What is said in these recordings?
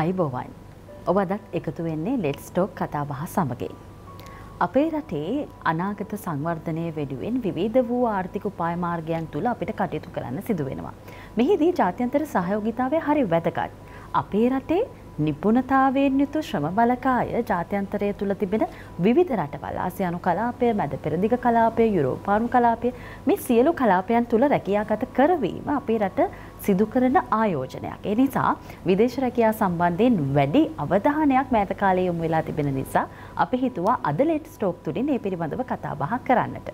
අයිබෝවන් ඔබ අදත් එකතු වෙන්නේ ලෙට් ස්ටෝක් කතාබහ සමගින්. අපේ රටේ අනාගත සංවර්ධනය වෙනුවෙන් විවිධ වූ ආර්ථික උපායමාර්ගයන් තුළ අපිට කටයුතු කරන්න සිදුවෙනවා. මෙහිදී ජාත්‍යන්තර සහයෝගිතාවය හරි වැදගත්. අපේ රටේ නිපුණතාවයෙන් යුතු ශ්‍රම බලකාය ජාත්‍යන්තරය තුළ තිබෙන විවිධ රටවල් ආසියානු කලාපය මැද පෙරදිග කලාපය යුරෝපානු කලාපය මේ සියලු කලාපයන් තුළ රැකියාගත කරවීම අපේ රට සිදු කරන ආයෝජනයක්. ඒ නිසා විදේශ රැකියා සම්බන්ධයෙන් වැඩි අවධානයක් මෑත කාලේ යොමු වෙලා තිබෙන නිසා අපි හිතුවා අද ලේටස්ට් ටෝක් තුලින් මේ පිළිබඳව කතා බහ කරන්නට.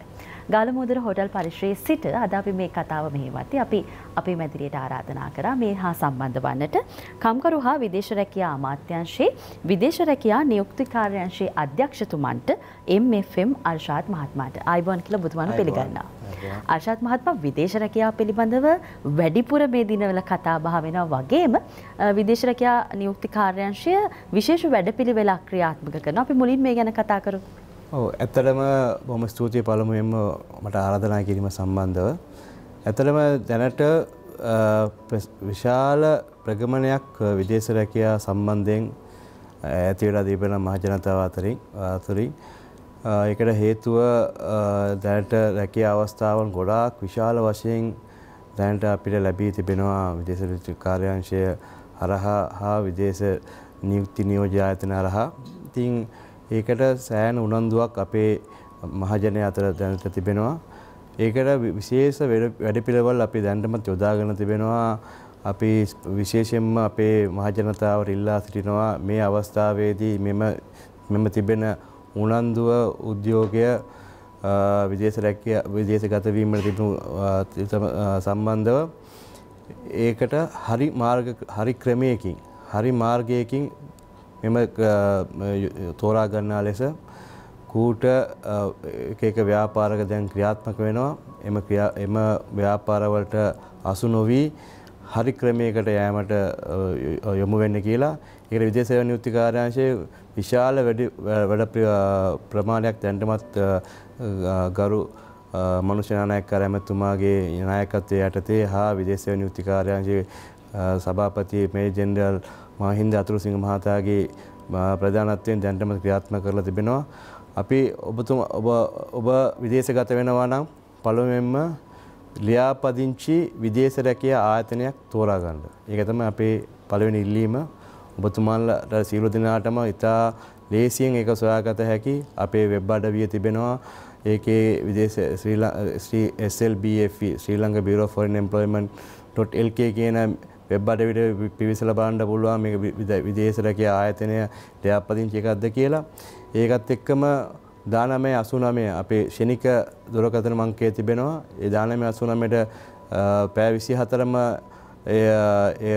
ගලමුදර හොටල් පරිශ්‍රයේ සිට අද අපි මේ කතාව මෙහෙවත්තේ අපි අපේ මැදිරියට ආරාධනා කරා මේ හා සම්බන්ධ වන්නට කම්කරු හා විදේශ රැකියා අමාත්‍යංශයේ විදේශ රැකියා නියුක්ති කාර්යංශයේ අධ්‍යක්ෂතුමන්ට MFM අර්ෂාත් මහත්මයාට ආයිබෝන් කියලා බුදුමන පිළිගන්නවා. අර්ෂාත් මහත්මයා විදේශ රැකියාව පිළිබඳව වැඩිපුර මේ දිනවල කතා බහ වෙනවා වගේම විදේශ රැකියා නියුක්ති කාර්යංශය විශේෂ වැඩපිළිවෙලක් ක්‍රියාත්මක කරනවා. අපි මුලින් මේ ගැන කතා කරමු. ඇත්තටම බොම ස්තුතිය පළමුුවෙන්ම මට ආරාධනා කිරීම සම්බන්ධව. ඇතටම දැනට විශාල ප්‍රගමණයක් විදේශ රැකයා සම්බන්ධයෙන් ඇතිවෙලා දීපෙන මහජනතාව අතරින් තුරින්. එකට හේතුව දැනට රැකිය අවස්ථාවන් ගොඩාක් විශාල වශයෙන් දැනට අපිට ලැබී තිබෙනවා විදේශ කාර්යංශය හරහා හා විදේශ නියුක්ති නියෝජායතන අරහා. ඉතිං ඒකට සෑන උනන්දුවක් අපේ මහජනය අතර දැනට තිබෙනවා. ඒකට විශේෂ වැඩ පිළවල් අපි දැන්ටමත් යොදාගෙන තිබෙනවා අපි විශේෂයෙන්ම අපේ මහජනතාවට ඉල්ලා සිටිනවා මේ අවස්ථාවේදී මෙම මෙම තිබෙන උනන්දුව උද්‍යෝගය විදේශ රැකිය විදේශගත වීමට තිබුණු සම්බන්ධව ඒකට හරි මාර්ග හරි ක්‍රමයකින් හරි මාර්ගයකින් මෙම තෝරා ගන්නා ලෙස කූට එක ව්‍යාපාරක දැන් ක්‍රියාත්මක වෙනවා එම එම ව්‍යාපාරවලට අසු නොවී හරි ක්‍රමයකට යෑමට යොමු වෙන්න කියලා ඒකට විදේශ සේවා නියුක්තිකාරාංශයේ විශාල වැඩ ප්‍රමාණයක් දැන්ටමත් ගරු මනුෂ්‍ය නායකකාර ඇමතුමාගේ නායකත්වයේ යටතේ හා විදේශ සේවා නියුක්තිකාරාංශයේ සභාපති මේ ජෙන්ඩල් මහින්ද අතුරුසිංහ මහතාගේ ප්‍රධානත්වයෙන් දැන්ටම ක්‍රියාත්ම කරලා තිබෙනවා. අපි ඔබතුම ඔබ ඔබ විදේශගත වෙනවා නම් පළමුවෙන්ම ලියාපදිංචි විදේශ රැකියා ආයතනයක් තෝරා ගන්න. ඒක තමයි අපේ පළවෙනි ඉල්ලීම. ඔබතුමාලට සියලු දෙනාටම ඉතා ලේසියෙන් ඒක සොයාගත හැකි අපේ වෙබ් අඩවිය තිබෙනවා. ඒකේ විදේශ Sri SLBF e, Sri Lanka bureau foreign employment .lk කියන වෙබ්බට විට පිවිසල බණ්ඩ පුළුවන් මේ විදේශරකය ආයතනය ටයපදිංචි එකක්ද කියලා. ඒකත් එක්කම දානමය අසුනමය අපේ ෂණික දුරකතන මංකේ තිබෙනවා ඒ දානමය අසුනමට පෑ විසි හතරම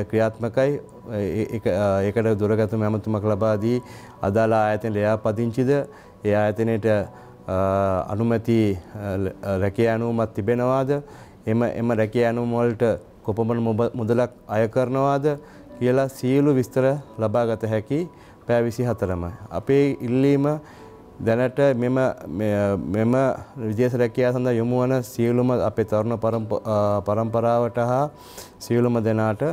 ක්‍රියාත්මකයි ඒකට දුරගතම ඇමතුමක් ලබාදී අදාලා ආයතන ලයා පදිංචිද ඒ ආයතනයට අනුමැති රැකිය ඇනුමත් තිබෙනවාද එම එම රැකිය ඇනුමොල්ට කොපමණ මුදලක් අය කරනවාද කියලා සියලු විස්තර ලබා ගත හැකි පෑ විසි හතරම. අපේ ඉල්ලීම දැනට මෙම මෙම විදේශ රැකියා සඳහා යොමු වන සියලුම අපේ තරුණ පරම්පරාවට හා සියලුම දෙනාට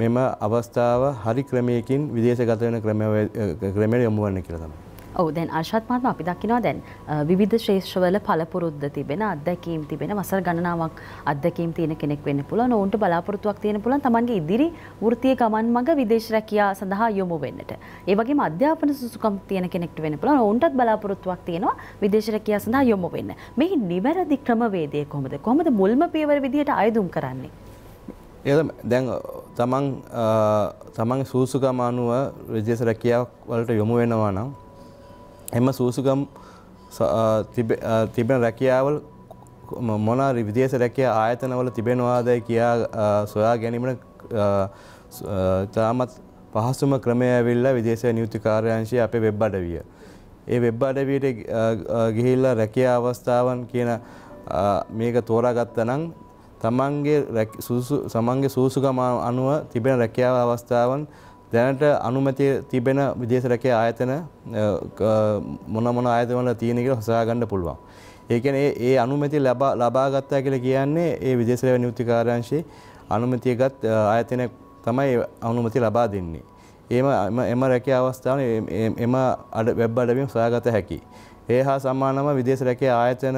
මෙම අවස්ථාව හරි ක්‍රමයකින් විදේශගත වෙන ක්‍රමයට යොමු වෙන්න කියලා තමයි. ඔව දැන් අර්ශත්මාත්ම අපි දකිනවා දැන් විධ ශ්‍රේෂ්වල පලපුරුද්ද තිබෙන අදැකීම් තිබෙන වසර ගණනාවක් අදැකීම් තියෙන කෙනෙක් වෙන්න පුළුවන් ඔවුන්ට බලාපොරොත්තුවක් තියෙන පුළුවන් තමන්ගේ ඉදිරි වෘත්තීය ගමන් මඟ විදේශ රැකියා සඳහා යොමු වෙන්නට. ඒ වගේම අධ්‍යාපන සුසුකම් තියෙන කෙනෙක්ට වෙන්න පුළුවන් ඔවුන්ටත් බලාපොරොත්තුවක් තියෙනවා විදේශ රැකියා සඳහා යොමු වෙන්න. මේ නිවැරදි ක්‍රමවේදය කොහොමද? කොහොමද මුල්ම පියවර විදිහට අයදුම් කරන්නේ? එයම දැන් තමන් තමන් සූසුකම අනුව විදේශ රැකියාවක් වලට යොමු වෙනවා නම් එම සූසුකම් තිබෙන රැකියාවල් මොනා විදේශ රැකියා ආයතනවල තිබෙනවාදයි කියා සොයා ගැනීමට තාමත් පහසුම ක්‍රමය ඇවිල්ලා විදේශ නියුති කාර්යාංශය අපේ වෙබ් අඩවිය. ඒ වෙබ් අඩවියට ගිහිල්ලා රැකියා අවස්ථාවන් කියන මේක තෝරාගත්තනම් තමන්ගේ සමන්ගේ සූසුකම අනුව තිබෙන රැකියාව අවස්ථාවන් දැනට අනුමැතිය තිබෙන විදේශ රැකේ ආයතන මොන මොන ආයතනවල තියෙන කියලා හොයාගන්න පුළුවන්. ඒ කියන්නේ ඒ අනුමැතිය ලබා ලබා ගත්තා කියලා කියන්නේ ඒ විදේශ රැක නියුක්තිකාරංශයේ අනුමැතියගත් ආයතනයක් තමයි අනුමැතිය ලබා දෙන්නේ. එම එම රැකේ අවස්ථාවන එම වෙබ් අඩවියෙන් සොයාගත හැකි. ඒ හා සමානම විදේශ රැකේ ආයතන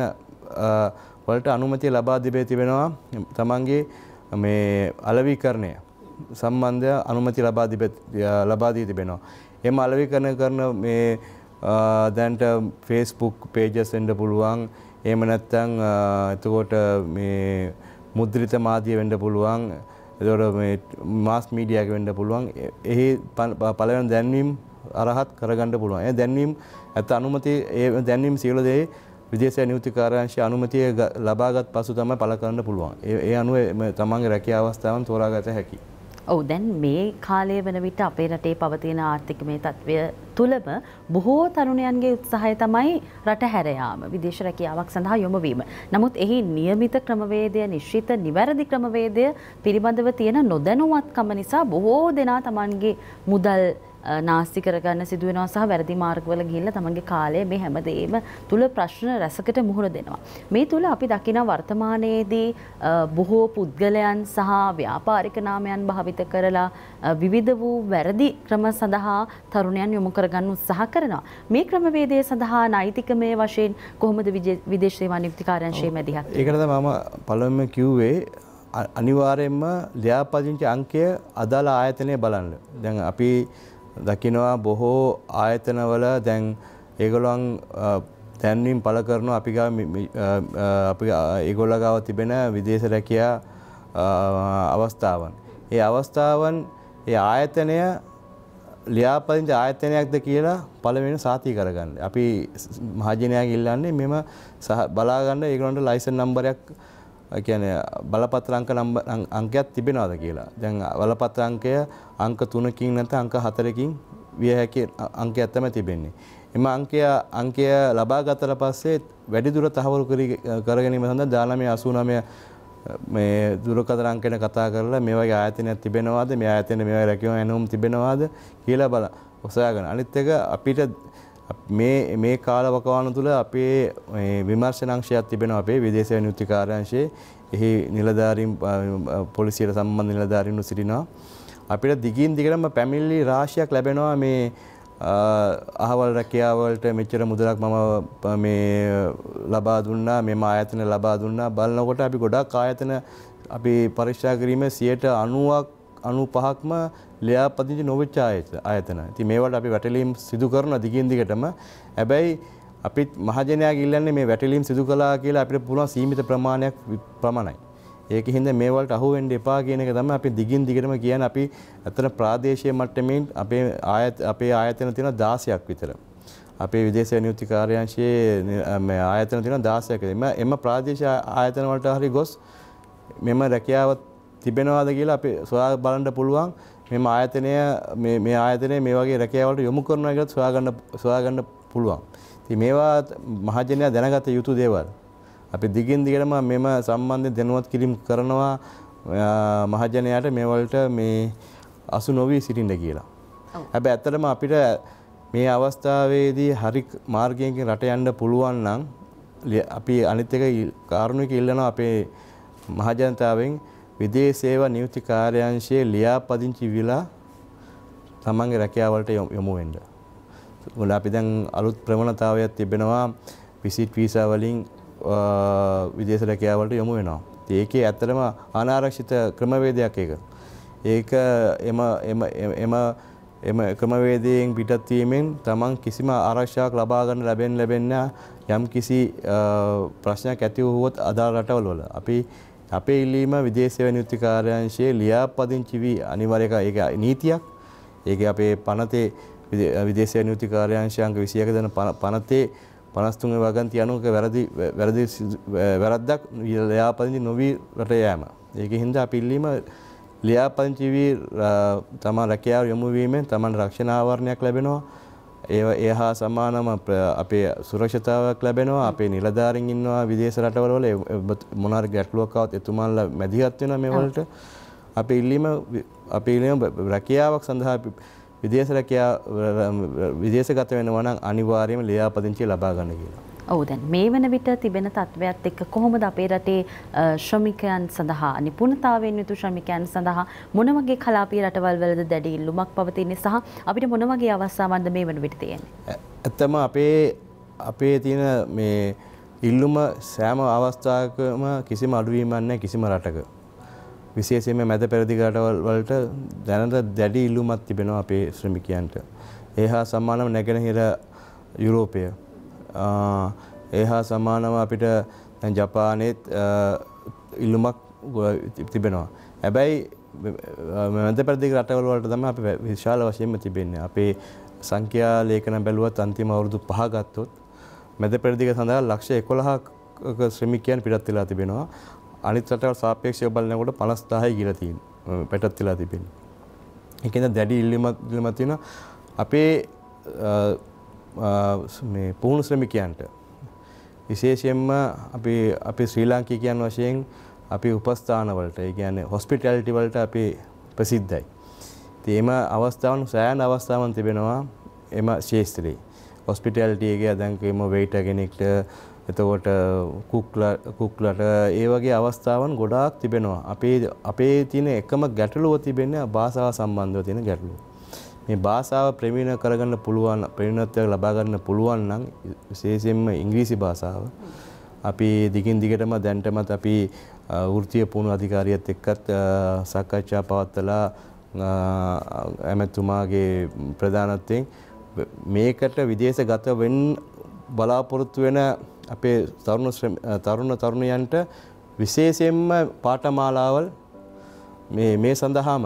වලට අනුමැතිය ලබා දෙබේ තිබෙනවා තමන්ගේ මේ අලවීකරණය සම්බන්ධය අනුමති ලබා ලබා දී තිබෙනවා. එම අලවිකරණ කරන මේ දැන්ට ෆේස්බුක් පේජස් වෙන්න පුළුවන්. එහෙම නැත්නම් එතකොට මේ මුද්‍රිත මාධ්‍ය වෙන්න පුළුවන්. එතකොට මේ මාස් මීඩියා එක වෙන්න පුළුවන්. එහි පළවෙනි දැන්වීම අරහත් කරගන්න පුළුවන්. ඒ දැන්වීම ඇත්ත අනුමති ඒ දැන්වීම සියලු දේ විදේශ නියුක්ති කාර්යාංශයේ අනුමතිය ලබාගත් පසු තමයි පළ කරන්න පුළුවන්. ඒ අනුව තමන්ගේ රැකියාවස්ථාවන් තෝරාගත හැකියි. ඔවු දැන් මේ කාලය වන විට අපේ රටේ පවතින ආර්ථික මේ තත්ත්වය තුළම බොහෝ තරුණයන්ගේ උත්සාහය තමයි රට හැරයාම විදේශ රැකියාවක් සඳහා යොමවීම. නමුත් එහි නියමිත ක්‍රමවේදය නිශ්චිත නිවැරදි ක්‍රමවේදය පිළිබඳව තියෙන නොදැනුවත්කම නිසා බොහෝ දෙනා තමන්ගේ මුදල් නාස්ති කරගන්න සිදුවෙනවා සහ වැරදි මාර්ගවල ගිහිල්ලා තමන්ගේ කාලය මේ හැමදේම තුල ප්‍රශ්න රැසකට මුහුණ දෙනවා. මේ තුල අපි දකින වර්තමානයේදී බොහෝ පුද්ගලයන් සහ ව්‍යාපාරික නාමයන් භාවිත කරලා විවිධ වූ වැරදි ක්‍රම සඳහා තරුණයන් යොමු කරගන්න උත්සාහ කරනවා. මේ ක්‍රමවේදය සඳහා නෛතිකමය වශයෙන් කොහොමද විදේශ සේවා නියුක්තිකාරංශයේ මැදිහත්? ඒකට තමයි මම පළවෙනිම කිව්වේ අනිවාර්යයෙන්ම ලියාපදිංචි අංකය අදාළ ආයතනය බලන්න. දැන් අපි දකිනවා බොහෝ ආයතනවල දැන් ඒගොල්ලන් තැන්වීම් පළ කරනු අපි අපි ඒගොල්ල ගාව තිබෙන විදේශ රැකියා අවස්ථාවන්. ඒ අවස්ථාවන් ඒ ආයතනය ලියාපදිංච ආයතනයක්ද කියලා පළවෙනි සාති කරගන්න. අපි මහජනයා ඉල්ලන්නේ මෙම බලාගන්න ඒගොල්ලන්ට ලයිසන් නම්බරයක් කියන බලපත්‍රංක අංකයක් තිබෙනවාද කියලා. දැන් බලපත්‍රංකය අංක 3කින් නැත්නම් අංක 4කින් විය හැකි අංකයක් තමයි තිබෙන්නේ. එම අංකය අංකය ලබා ගතට පස්සේ වැඩිදුර තහවුරු කර ගැනීම සඳහා 1989 මේ දුරකථන අංකයන කතා කරලා මේ වගේ ආයතනයක් තිබෙනවාද මේ ආයතනේ මේ වගේ රැකියාව ඇනුම් තිබෙනවාද කියලා බල හොසයාගන්න. අනිත් එක අපිට මේ මේ කාලවකවාන තුළ අපේ විමර්ශනංශයක් තිබෙන අපේ විදේශ නියුක්ති කාර්යාංශයේ එහි නිලධාරීන් පොලිසියට සම්බන්ධ නිලධාරීන්ව සිටිනවා. අපිට දිගින් දිගටම පැමිණිලි රාශියක් ලැබෙනවා මේ අහවල් රැකියාවලට මෙච්චර මුදලක් මම මේ ලබා දුන්නා මෙම ආයතන ලබා දුන්නා බලනකොට අපි ගොඩක් ආයතන අපි පරීක්ෂා කිරීමේ 90ක් 95ක්ම ලියාපදිංචි නොවෙච්ච ආයතන. ඉතින් මේවට අපි වැටලීම් සිදු කරන දිගින් දිගටම. හැබැයි අපිත් මහජනයා ඉල්ලන්නේ මේ වැටලීම් සිදු කළා කියලා අපිට පුළුවන් සීමිත ප්‍රමාණයක් ප්‍රමාණයි. ඒක හින්දා මේ වලට අහු වෙන්න එපා කියන එක තමයි අපි දිගින් දිගටම කියන්නේ අපි අතන ප්‍රාදේශීය මට්ටමින් අපේ ආයත අපේ ආයතන තියෙන 16ක් විතර. අපේ විදේශ නියුක්ති කාර්යාංශයේ මේ ආයතන තියෙන 16ක් විතර. එම ප්‍රාදේශීය ආයතන වලට හරි ගොස් මෙම රැකියාව තිබෙනවාද කියලා අපි සොයා බලන්න පුළුවන් මෙම ආයතනය මේ ආයතනය මේ වගේ රැකෑවලට යොමු කරනවා කියලා සොයාගන්න සොයාගන්න පුළුවන්. ඉතින් මේවා මහජනයා දැනගත යුතු දේවල්. අපි දිගින් දිගටම මෙම සම්බන්ධයෙන් දැනුවත් කිරීම කරනවා මහජනයාට මේ වලට මේ අසු නොවි සිටින්න කියලා. හැබැයි ඇත්තටම අපිට මේ අවස්ථාවේදී හරි මාර්ගයෙන් රට යන්න පුළුවන් නම් අපි අනිත් එක කාරණුවක ඉල්ලනවා අපේ මහජනතාවෙන් විදේශ සේවා නියුක්ති කාර්යාංශයේ ලියාපදිංචි විලා තමන්ගේ රැකියාවලට යොමු වෙන්න. මොකද අපි දැන් අලුත් ප්‍රවණතාවයක් තිබෙනවා විසිට් වීසා වලින් විදේශ රැකියාවලට යොමු වෙනවා. ඒකේ ඇත්තටම අනාරක්ෂිත ක්‍රමවේදයක් ඒක. ඒක එම එම එම එම ක්‍රමවේදයෙන් පිටත් වීමෙන් තමන් කිසිම ආරක්ෂාවක් ලබා ගන්න ලැබෙන්නේ නැබෙන්නේ යම් කිසි ප්‍රශ්නයක් ඇති වුවොත් අදාළ රටවල වල. අපි අපේ ඉල්ලීම විදේශ වැනිුත්ති කාර්යංශයේ ලියාපදිංචි වී අනිවාර්ය එක ඒක නීතියක්. ඒක අපේ පනතේ විදේශ වැනිුත්ති කාර්යංශයංක 21 දෙන පනතේ 53 වගන්ති අනුක වැරදි වැරදි වැරද්දක් ලියාපදිංචි නොවි රට යෑම. ඒකෙන් හින්දා අපි ඉල්ලීම ලියාපදිංචි වී තමන් රැකියාව යොමු වීමෙන් තමන් රක්ෂණ ආවරණයක් ලැබෙනවා. ඒ හා සමානම අපේ සුරක්ෂතාවක් ලැබෙනවා අපේ නිලධාරින් ඉන්නවා විදේශ රටවල මොනාර ගැටලුවක්කවත් එතුමාල්ල මැදිහත් වෙන මේවලට අප ඉල්ලීම අප ඉල්ලීම රැකියාවක් සඳහා විදේශ රැකියා විදේශගත වෙනවා නම් අනිවාර්යයෙන්ම ලියාපදිංචිය ලබා ගන්න කියලා. ඔවු දැන් මේ වන විට තිබෙන තත්ත්වයක් එක්ක කොහොමද අපේ රටේ ශ්‍රමිකයන් සඳහා නිපුණතාවයෙන් යුතු ශ්‍රමිකයන් සඳහා මොන වගේ කලාපීය රටවල් වලද දැඩි ඉල්ලුමක් පවතින්නේ සහ අපිට මොන වගේ අවස්ථාවන්ද මේ වන විට තියෙන්නේ? ඇත්තම අපේ අපේ තියෙන මේ ඉල්ලුම සෑම අවස්ථාවකම කිසිම අඩුවීමක් නැහැ කිසිම රටක. විශේෂයෙන්ම මැද පෙරදිග රටවල් වලට දැනට දැඩි ඉල්ලුමක් තිබෙනවා අපේ ශ්‍රමිකයන්ට. ඒ හා සමානව නැගෙනහිර යුරෝපය ඒ හා සමානව අපිට ජපානයේත් ඉල්ලුමක් තිබෙනවා. හැබැයි මැද පැරදිග රටවල් වලට තමයි අපි විශාල වශයෙන්ම තිබෙන්නේ. අපේ සංඛ්‍යා ලේඛන බැලුවත් අන්තිම අවුරුදු 5 ගත්තොත් මැද පැරදිග සඳහා ලක්ෂ 11ක ශ්‍රමිකයන් පිටත් වෙලා තිබෙනවා. අනිත් රටවල් සාපේක්ෂව බලනකොට 50000යි කියලා තියෙනවා. පිටත් වෙලා තිබෙනවා. ඒකෙන්ද දැඩි ඉල්ලීමක් ඉල්ලීමක් තියෙනවා. අපේ මේ පුහුණු ශ්‍රමිකයන්ට විශේෂයෙන්ම අපි අපි ශ්‍රී ලාංකිකයන් වශයෙන් අපි උපස්ථානවලට ඒ කියන්නේ හොස්පිටැලිටි වලට අපි ප්‍රසිද්ධයි. ඉතින් එම අවස්ථාවන් සෑහෙන අවස්ථාවන් තිබෙනවා එම ශේස්ත්‍රයේ. හොස්පිටැලිටි එකේ අදන්කේම වෙයිටර් කෙනෙක්ට එතකොට කුක්ලට ඒ වගේ අවස්ථාවන් ගොඩාක් තිබෙනවා. අපේ අපේ තියෙන එකම ගැටලුව තිබෙන්නේ භාෂාව සම්බන්ධව තියෙන ගැටලුව. මේ භාෂාව ප්‍රවීණ කරගන්න පුළුවන් ප්‍රවීණත්වයක් ලබා ගන්න පුළුවන් නම් විශේෂයෙන්ම ඉංග්‍රීසි භාෂාව අපි දිගින් දිගටම දැන්ටමත් අපි වෘත්තීය පුහුණු අධිකාරියත් එක්කත් සාකච්ඡා පවත්වලා ඇමතුමාගේ ප්‍රධානත්වයෙන් මේකට විදේශගත වෙන්න බලාපොරොත්තු වෙන අපේ තරුණ තරුණ තරුණයන්ට විශේෂයෙන්ම පාඨමාලාවල් මේ මේ සඳහාම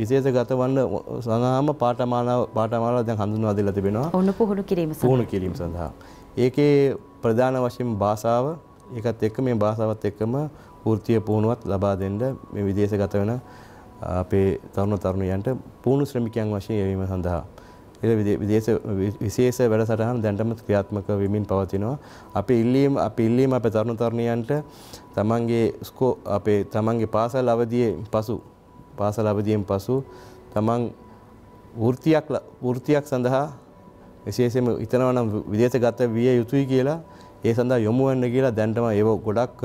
විශේෂ ගතවන්න සඳහාම පාඨමාලාව පාඨමාලාව දැන් හඳුන්වා දීලා තිබෙනවා. ඔන්න පුහුණු කිරීම සඳහා. පුහුණු කිරීම සඳහා. ඒකේ ප්‍රධාන වශයෙන් භාෂාව ඒකත් එක්ක මේ භාෂාවත් එක්කම වෘත්තීය පුහුණුවත් ලබා දෙන්න මේ විදේශගත වෙන අපේ තරුණ තරුණියන්ට පුහුණු ශ්‍රමිකයන් වශයෙන් යෙවීම සඳහා ඒ විදේශ විශේෂ වැඩසටහන් දැන්ටම ක්‍රියාත්මක වෙමින් පවතිනවා. අපි ඉල්ලීම අපි ඉල්ලීම අපේ තරුණ තරුණියන්ට තමන්ගේ ස්කෝ අපේ තමන්ගේ පාසල් අවධියේ පසු පාසල අවධියෙන් පසු තමන් වෘත්තියක් වෘත්තියක් සඳහා විශේෂයෙන්ම හිතනවා නම් විදේශගත විය යුතුයි කියලා ඒ සඳහා යොමු වෙන්න කියලා දැන් තමයි ඒව ගොඩක්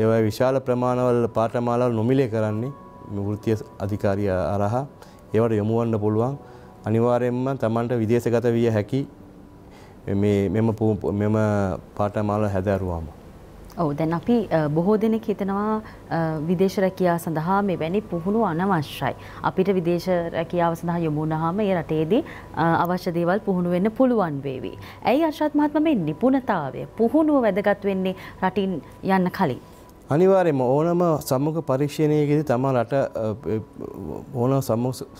ඒවා විශාල ප්‍රමාණවල පාඨමාලාවල් නොමිලේ කරන්නේ වෘත්තීය අධිකාරිය අරහා ඒවට යොමු වෙන්න පුළුවන් අනිවාර්යයෙන්ම තමන්ට විදේශගත විය හැකි මේ මෙම මෙම පාඨමාලාව හැදෑරුවාම ඔව දැන් අපි බොහෝ දෙනෙක් හිතනවා විදේශ රැකියා සඳහා මේ වැනි පුහුණු අනවශ්‍යයි. අපිට විදේශ රැකියාව සඳහා යොමු වුණාම ඒ රටේදී අවශ්‍ය දේවල් පුහුණු වෙන්න පුළුවන් වේවි. ඇයි අර්ෂාත් මහත්මයා මේ නිපුණතාවය පුහුණුව වැදගත් වෙන්නේ රටින් යන්න කලින්? අනිවාර්යයෙන්ම ඕනම සම්මුඛ පරීක්ෂණයකදී තම රට ඕන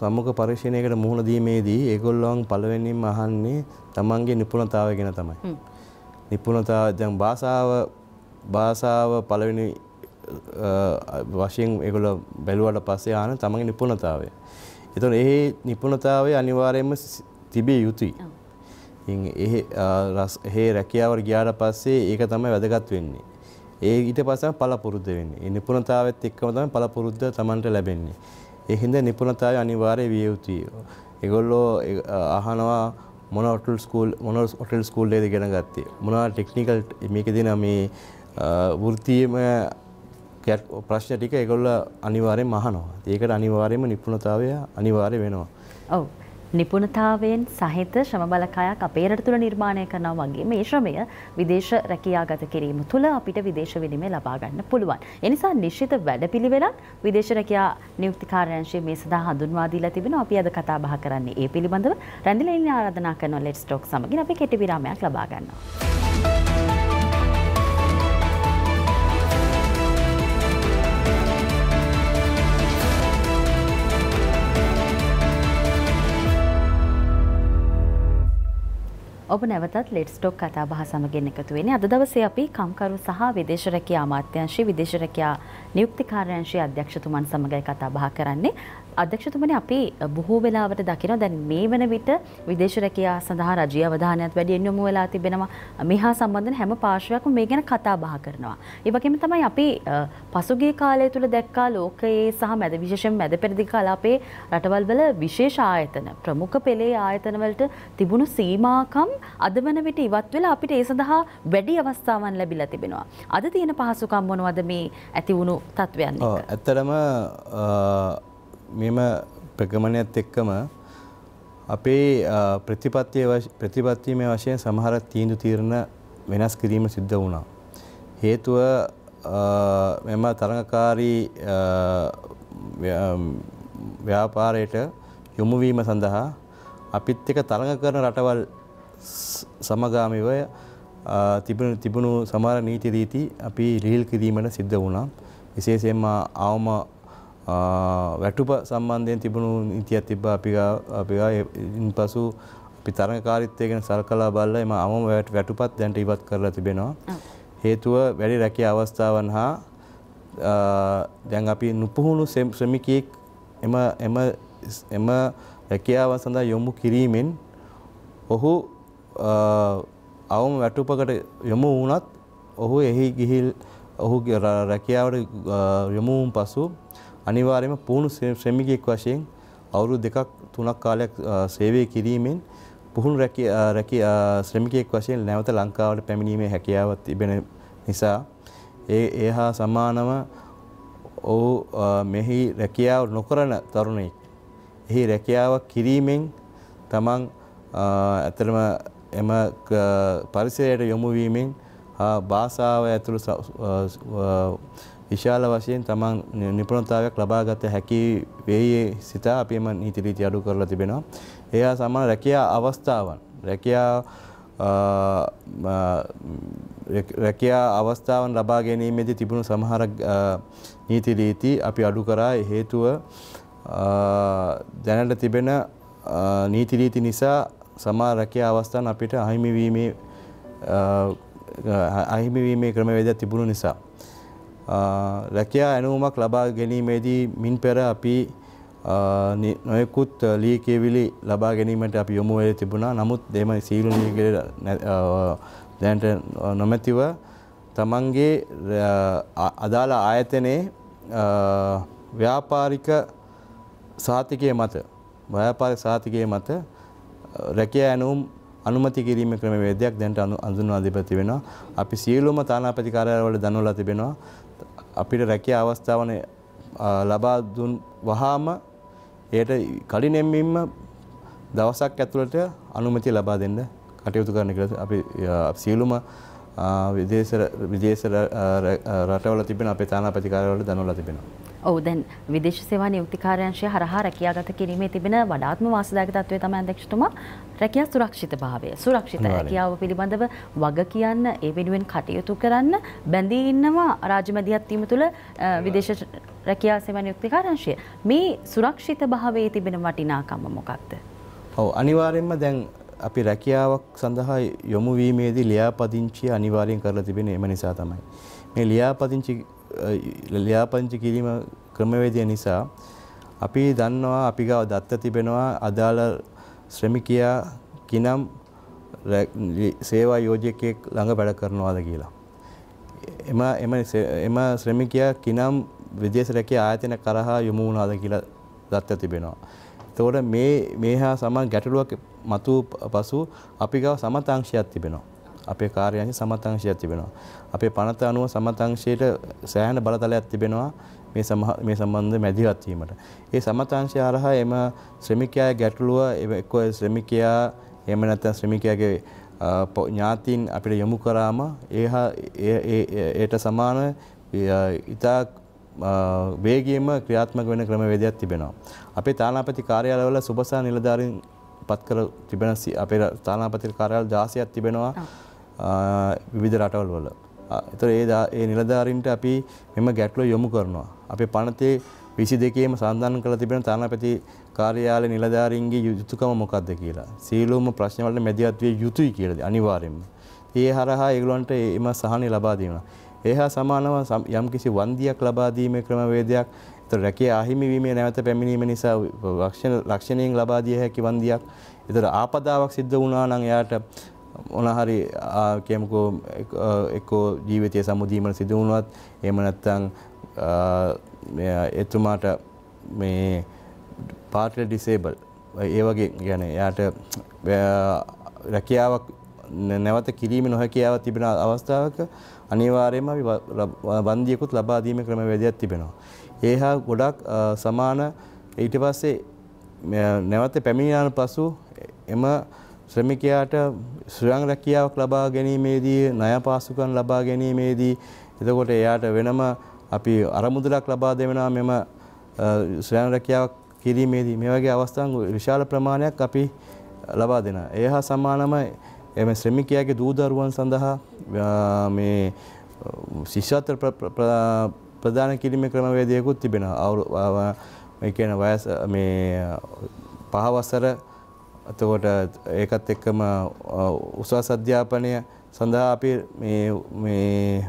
සම්මුඛ පරීක්ෂණයකට මුහුණ දීමේදී ඒගොල්ලන් පළවෙනිම අහන්නේ තමන්ගේ නිපුණතාවය ගැන තමයි. නිපුණතාව දැන් භාෂාව භාෂාව පළවෙනි වශයෙන් ඒගොල්ල බැලුවට පස්සේ ආන තමන්ගේ නිපුණතාවය. එතකොට ඒ නිපුණතාවය අනිවාර්යයෙන්ම තිබිය යුතුයි. ඉතින් ඒ ඒ රැකියාවට ගියාට පස්සේ ඒක තමයි වැදගත් වෙන්නේ. ඒ ඊට පස්සේ පළපුරුද්ද වෙන්නේ. ඒ නිපුණතාවෙත් එක්කම තමයි පළපුරුද්ද Tamanට ලැබෙන්නේ. ඒ හින්දා නිපුණතාවය අනිවාර්ය විය යුතුයි. ඒගොල්ලෝ අහනවා මොන හොටල් ස්කූල් මොන හොටල් ස්කූල් එකේද ඉගෙන ගත්තේ? මොනවා ටෙක්නිකල් මේකේදී නම් මේ වෘතියම ප්‍රශ්න ටික ඒගොල්ල අනිවාර්යෙන් අහනවා. ඒකට අනිවාර්යයෙන්ම නිපුණතාවය අනිවාර්ය වෙනවා. ඔව්. නිපුණතාවයෙන් සහිත ශ්‍රම බලකායක් අපේ රට තුළ නිර්මාණය කරනවා වගේ මේ ශ්‍රමය විදේශ රැකියාගත කිරීම තුළ අපිට විදේශ විනිමය ලබා ගන්න පුළුවන්. ඒ නිසා නිශ්චිත වැඩපිළිවෙලක් විදේශ රැකියා නියුක්ති කාර්යාංශයේ මේ සඳහා හඳුන්වා දීලා තිබෙනවා. අපි අද කතා බහ කරන්නේ ඒ පිළිබඳව. රැඳිලා ඉන්න ආරාධනා කරනවා Let's Talk සමගින් අපි කෙටි විරාමයක් ලබා ගන්නවා. ඔබ නැවතත් ලෙට්ස් ටොක් කතාබහ සමගින් එකතු වෙන්නේ. අද දවසේ අපි කම්කරු සහ විදේශ රැකියා අමාත්‍යාංශයේ විදේශ රැකියා නියුක්තිකාරයංශයේ අධ්‍යක්ෂතුමන් සමගයි කතාබහ කරන්නේ. අධ්‍යක්ෂතුමන අපි බොහෝ වෙලාවට දකින දැන් මේ වන විට විදේශරැකයා සඳහා රජය අවධානයක් වැඩියෙන් යොමු වෙලා තිබෙනවා මෙහා සම්බන්ධන හැම පාර්ශවයක්ම මේ ගැන කතා බහ කරනවා. ඒවගේම තමයි අපි පසුගේ කාලය තුළ දැක්කා ලෝකයේ සහ මැද විශෂෙන් මැද පෙරදි කලාපේ රටවල් වල විශේෂ ආයතන ප්‍රමුඛ පෙළේ ආයතනවලට තිබුණු සීමාකම් අද වන විට ඉවත් වෙලා අපිට ඒ සඳහා වැඩි අවස්ථාවන් ලැබිලා තිබෙනවා. අද තියෙන පහසුකම් මොනවද මේ ඇතිවුණු තත්ත්වයන් ඇත්තරම මෙම ප්‍රගමනයත් එක්කම අපේ ප්‍රතිපත්තිය ප්‍රතිපත්තිමය වශයෙන් සමහර තීන්දුව තීරණ වෙනස් කිරීම සිද්ධ වුණා. හේතුව මෙම තරඟකාරී ව්‍යාපාරයට යොමු වීම සඳහා අපිත් එක තරඟ කරන රටවල් සමගාමීව තිබුණු තිබුණු සමහර නීති රීති අපි රිහිල් කිරීමට සිද්ධ වුණා. විශේෂයෙන්ම ආවම වැටුප සම්බන්ධයෙන් තිබුණු නීතියක් තිබ්බා අපි අපි පසු අපි තරඟකාරීත්වය ගැන සලකලා බලලා එම අමම වැටුපත් දැන්ට ඉවත් කරලා තිබෙනවා. හේතුව වැඩි රැකියා අවස්ථාවන් හා දැන් අපි නුපුහුණු ශ්‍රමිකයෙක් එම එම එම රැකියාව සඳහා යොමු කිරීමෙන් ඔහු අවම වැටුපකට යොමු වුණත් ඔහු එහි ගිහිල් ඔහු රැකියාවට යොමුවුන් පසු අනිවාර්යයෙන්ම පුහුණු ශ්‍රමිකයෙක් වශයෙන් අවුරුදු දෙකක් තුනක් කාලයක් සේවය කිරීමෙන් පුහුණු රැකී රැකී ශ්‍රමිකයෙක් වශයෙන් නැවත ලංකාවට පැමිණීමේ හැකියාවක් තිබෙන නිසා ඒ ඒහා සමානව ඔහු මෙහි රැකියාව නොකරන තරුණයෙක්. එහි රැකියාවක් කිරීමෙන් තමන් ඇතරම එම පරිසරයට යොමු වීමෙන් භාෂාව ඇතුළු විශාල වශයෙන් තමන් නිපුණතාවයක් ලබාගත හැකි වෙයි සිතා අපි එම නීති රීති අඩු කරලා තිබෙනවා. එයා සමාන රැකියා අවස්ථාවන් රැකියා රැකියා අවස්ථාවන් ලබා ගැනීමේදී තිබුණු සමහර නීති රීති අපි අඩු කරා හේතුව දැනට තිබෙන නීති රීති නිසා සමහර රැකියා අවස්ථාන් අපිට අහිමි වීමේ අහිමි වීමේ ක්‍රමවේදයක් තිබුණු නිසා රැකයා ඇනුවමක් ලබා ගැනීමේදී මින් පෙර අපි නොයකුත් ලීකේවිලි ලබා ගැනීමට අපි යොමු වෙලා තිබුණා. නමුත් දෙම සීලු නීගල දැනට නොමැතිව තමන්ගේ අදාළ ආයතනයේ ව්‍යාපාරික සාතිකයේ මත ව්‍යාපාරික සාතිකයේ මත රැකියා ඇනුම් අනුමති කිරීම ක්‍රමවේදයක් දැනට අඳුන්වා දීපති වෙනවා. අපි සියලුම තානාපති කාර්යාලවල දනවලා තිබෙනවා. අපිට රැකියා අවස්ථාවන ලබා දුන් වහාම එයට කලින් එම්මින්ම දවසක් ඇතුළට අනුමැතිය ලබා දෙන්න කටයුතු කරන කියලා අපි සියලුම විදේශ විදේශ රටවල තිබෙන අපේ තානාපති කාර්යවල දනවලා තිබෙනවා. ඔව් දැන් විදේශ සේවා නියුක්ති කාර්යාංශය හරහා රැකියාගත කිරීමේ තිබෙන වඩාත්ම වාසිදායක තත්ත්වය තමයි අධ්‍යක්ෂතුමා රැකියා සුරක්ෂිත භාවය සුරක්ෂිත රැකියාව පිළිබඳව වග කියන්න ඒ වෙනුවෙන් කටයුතු කරන්න බැඳී ඉන්නවා රාජමැදිහත්වීම තුළ විදේශ රැකයා සෙවන යුක්තිකාරංශය මේ සුරක්ෂිත භාවයේ තිබෙන වටිනාකම මොකක්ද. ඔව අනිවාරෙන්ම දැන් අපි රැකියාවක් සඳහා යොමුවීමේදී ලියාපදිංචිය අනිවාර්යෙන් කරලා තිබෙන එම නිසා තමයි. මේ ලියාපදිංචි ලියාපදිංචි කිරීම ක්‍රමවේදය නිසා අපි දන්නවා අපි ගාව දත්ත තිබෙනවා අදාළ ශ්‍රමිකයා කිනම් සේවා යෝජකයෙක් ළඟ වැඩ කරනවාද කියලා. එම එම එම ශ්‍රමිකයා කිනම් විදේශ රැකිය ආයතන කරහා යොමු වුණාද කියලා දත්ත තිබෙනවා. එතකොට මේ මේ හා සමාන ගැටලුවක් මතු පසු අපි ගාව සමත් අංශයක් තිබෙනවා. අපේ කාර්යයන්ගේ සමත් අංශයක් තිබෙනවා. අපේ පනත අනුව සමත් අංශයට සෑහෙන බලතලයක් තිබෙනවා මේ මේ සම්බන්ධ මැදිහත් වීමට. ඒ සමත් අංශය හරහා එම ශ්‍රමිකයාගේ ගැටලුව එක්ක ශ්‍රමිකයා එහෙම නැත්නම් ශ්‍රමිකයාගේ ඥාතීන් අපිට යොමු කරාම ඒහා ඒට සමාන ඉතා වේගයේම ක්‍රියාත්මක වෙන ක්‍රමවේදයක් තිබෙනවා. අපේ තානාපති කාර්යාලවල සුබසා නිලධාරීන් පත් කර තිබෙන අපේ තානාපති කාර්යාල 16ක් තිබෙනවා. විවිධ රටවල් වල. එතකොට ඒ ඒ නිලධාරීන්ට අපි මෙම ගැටලුව යොමු කරනවා. අපේ පනතේ 22ේම සඳහන් කරලා තිබෙන තානාපති කාර්යාලය නිලධාරීන්ගේ යුතුයකම මොකක්ද කියලා. සීලෝම ප්‍රශ්න වලට මැදිහත් විය යුතුයි කියලාද අනිවාර්යයෙන්ම. ඒ හරහා ඒගොල්ලන්ට එම සහනය ලබා දීම. ඒහා සමානව යම්කිසි වන්දියක් ලබා දීමේ ක්‍රමවේදයක් එතකොට රැකිය අහිමිවීමේ නැවත පැමිණීම නිසා ලක්ෂණ ලක්ෂණයෙන් ලබා දිය හැකි වන්දියක්. එතකොට ආපදාවක් සිද්ධ වුණා නම් එයාට මොනහරි කියමුකෝ එක්කෝ ජීවිතය සමුදීමන සිදුවුණුවත් එහෙම නැත්නම් එතුමාට මේ පාටල ඩිසේබල් ඒ වගේ ගැන එයාට රැකියාවක් නැවත කිරීම නොහැකියාව තිබෙන අවස්ථාවක අනිවාර්යයෙන්ම අපි වන්දියකුත් ලබා දීමේ ක්‍රමවේදයක් තිබෙනවා. ඒ හා ගොඩක් සමාන ඊට පස්සේ නැවත පැමිණියාන පසු එම ශ්‍රමිකයාට ස්වයං රැකියාවක් ලබා ගැනීමේදී ණය පාසුකම් ලබා ගැනීමේදී එතකොට එයාට වෙනම අපි අරමුදලක් ලබා දෙනවා මෙම ස්වයං රැකියාවක් කිරීමේදී මේ වගේ අවස්ථාන් විශාල ප්‍රමාණයක් අපි ලබා දෙනවා. ඒ හා සමානම එම ශ්‍රමිකයාගේ දූ දරුවන් සඳහා මේ ශිෂ්‍යත්ව ප්‍රදාන කිරීමේ ක්‍රමවේදයකුත් තිබෙනවා. ඒ කියන වයස මේ පහ වසර එතකොට ඒකත් එක්කම උසස් අධ්‍යාපනය සඳහා අපි මේ මේ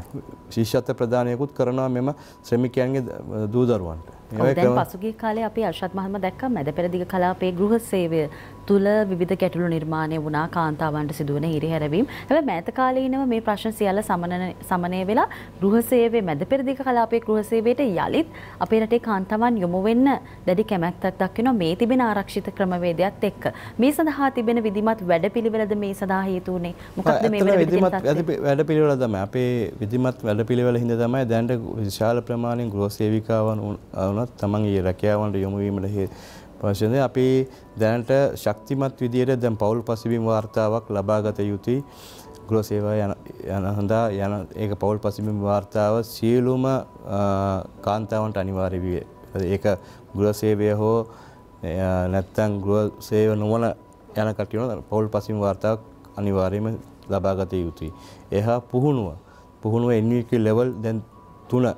ශිෂ්‍යත්ව ප්‍රදානයකුත් කරනවා මෙම ශ්‍රමිකයන්ගේ දූ දරුවන්ට. දැන් පසුගිය කාලේ අපි අර්ෂත් මහත්මයා දැක්කා මැද පෙරදිග කලාපයේ ගෘහ සේවය තුළ විධ ගැටලු නිර්මාණය වුණා කාන්තාවන්ට සිදුවන ඉරිහැරවීම් ඇ මෑත කාලීනව මේ ප්‍රශ්න සියල්ල සමනය වෙලා ගෘහසේවේ මැද පෙරදික කලාපේ ගෘහසේවයට යළිත් අපේ රටේ කාන්තාවන් යොමුවෙන්න දැඩි කැමැක්තක් දක්වන මේ තිබෙන ආරක්ෂිත ක්‍රමවේදයක් එක්ක මේ සඳහා තිබෙන විදිමත් වැඩ පිළිවෙලද මේ සඳහා හේතුනේ මොකක්ද මේ වැඩ පිළිවෙල තමයි අපේ විදිමත් වැඩ පිළිවෙල හිඳ තමයි දැන්ට විශාල ප්‍රමාණයෙන් ගෘහසේවිකාවන් වුණත් තමන්ගේ රැකියාවන්ට යොමුවීමට හේතු පර්ශන අපි දැනට ශක්තිමත් විදියට දැන් පවුල් පසිබිම් වාර්තාවක් ලබාගත යුතුයි ගෘහ සේවා යන හොඳා යන ඒක පවුල් පසිබිම් වාර්තාව සියලුම කාන්තාවන්ට අනිවාර්ය විය. ඒක ගෘහ සේවය හෝ නැත්තම් ගෘහ සේව නොවන යන කටයුතු පවුල් පසිබිම් වාර්තාවක් අනිවාර්යයෙන්ම ලබාගත යුතුයි. එහා පුහුණුව පුහුණුව NVQ level දැන් 3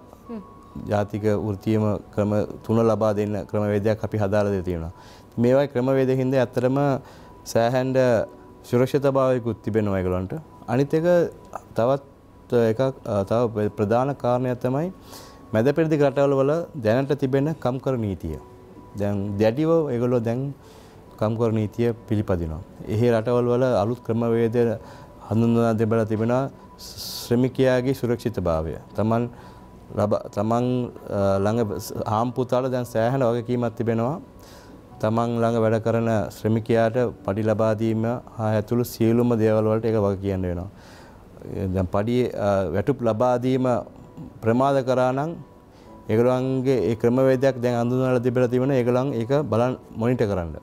ජාතික වෘත්තියම ක්‍රම තුන ලබා දෙන්න ක්‍රමවේදයක් අපි හදාලා දෙලා තියෙනවා. මේ වගේ ක්‍රමවේදකින්ද ඇත්තටම සෑහෙන සුරක්ෂිතභාවයකුත් තිබෙනවා ඒගොල්ලන්ට. අනිත් එක තවත් එකක් තව ප්‍රධාන කාරණය තමයි මැද පෙරදිග රටවල් වල දැනට තිබෙන කම්කර නීතිය. දැන් දැඩිව ඒගොල්ලෝ දැන් කම්කර නීතිය පිළිපදිනවා. එහි රටවල් වල අලුත් ක්‍රමවේද හඳුන්වා දෙබලා තිබෙනවා ශ්‍රමිකයාගේ සුරක්ෂිතභාවය. තමන් තමන් ළඟ හාම්පුතාල දැන් සෑහන වගකීමක් තිබෙනවා. තමන් ළඟ වැඩ කරන ශ්‍රමිකයාට පඩි ලබා දීම හා ඇතුළු සියලුම දේවල් වලට ඒක වග කියන්න වෙනවා. දැන් පඩි වැටුප් ලබා දීම ප්‍රමාද කරා නම් ඒගොල්ලන්ගේ ඒ ක්‍රමවේදයක් දැන් අඳුනලා තිබිලා තිබෙන ඒගොල්ලන් ඒක බලන් මොනිටර් කරන්න.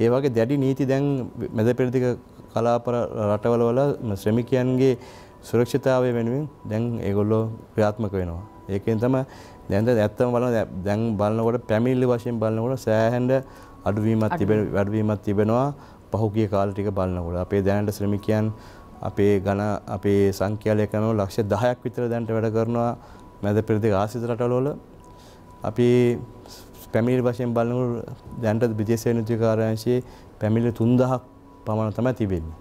ඒ වගේ දැඩි නීති දැන් මැද පෙරදිග කලාප රටවල වල ශ්‍රමිකයන්ගේ සුරක්ෂිතාවය වෙනුවෙන් දැන් ඒගොල්ලෝ ක්‍රියාත්මක වෙනවා. ඒකෙන් තමයි දැන් ඇත්තම බලන දැන් බලනකොට පැමිණිලි වශයෙන් බලනකොට සෑහෙන අඩුවීමක් තිබෙන වැඩවීමක් තිබෙනවා පහුගිය කාලේ ටික බලනකොට. අපේ දැනට ශ්‍රමිකයන් අපේ ඝන අපේ සංඛ්‍යාලය කරනවා ලක්ෂ 10ක් විතර දැනට වැඩ කරනවා මැද පෙරදිග ආසිත රටවල. අපි පැමිණිලි වශයෙන් බලනකොට දැනට විදේශ සේවන කාර්යාංශයේ පැමිණිලි 3000ක් පමණ තමයි තිබෙන්නේ.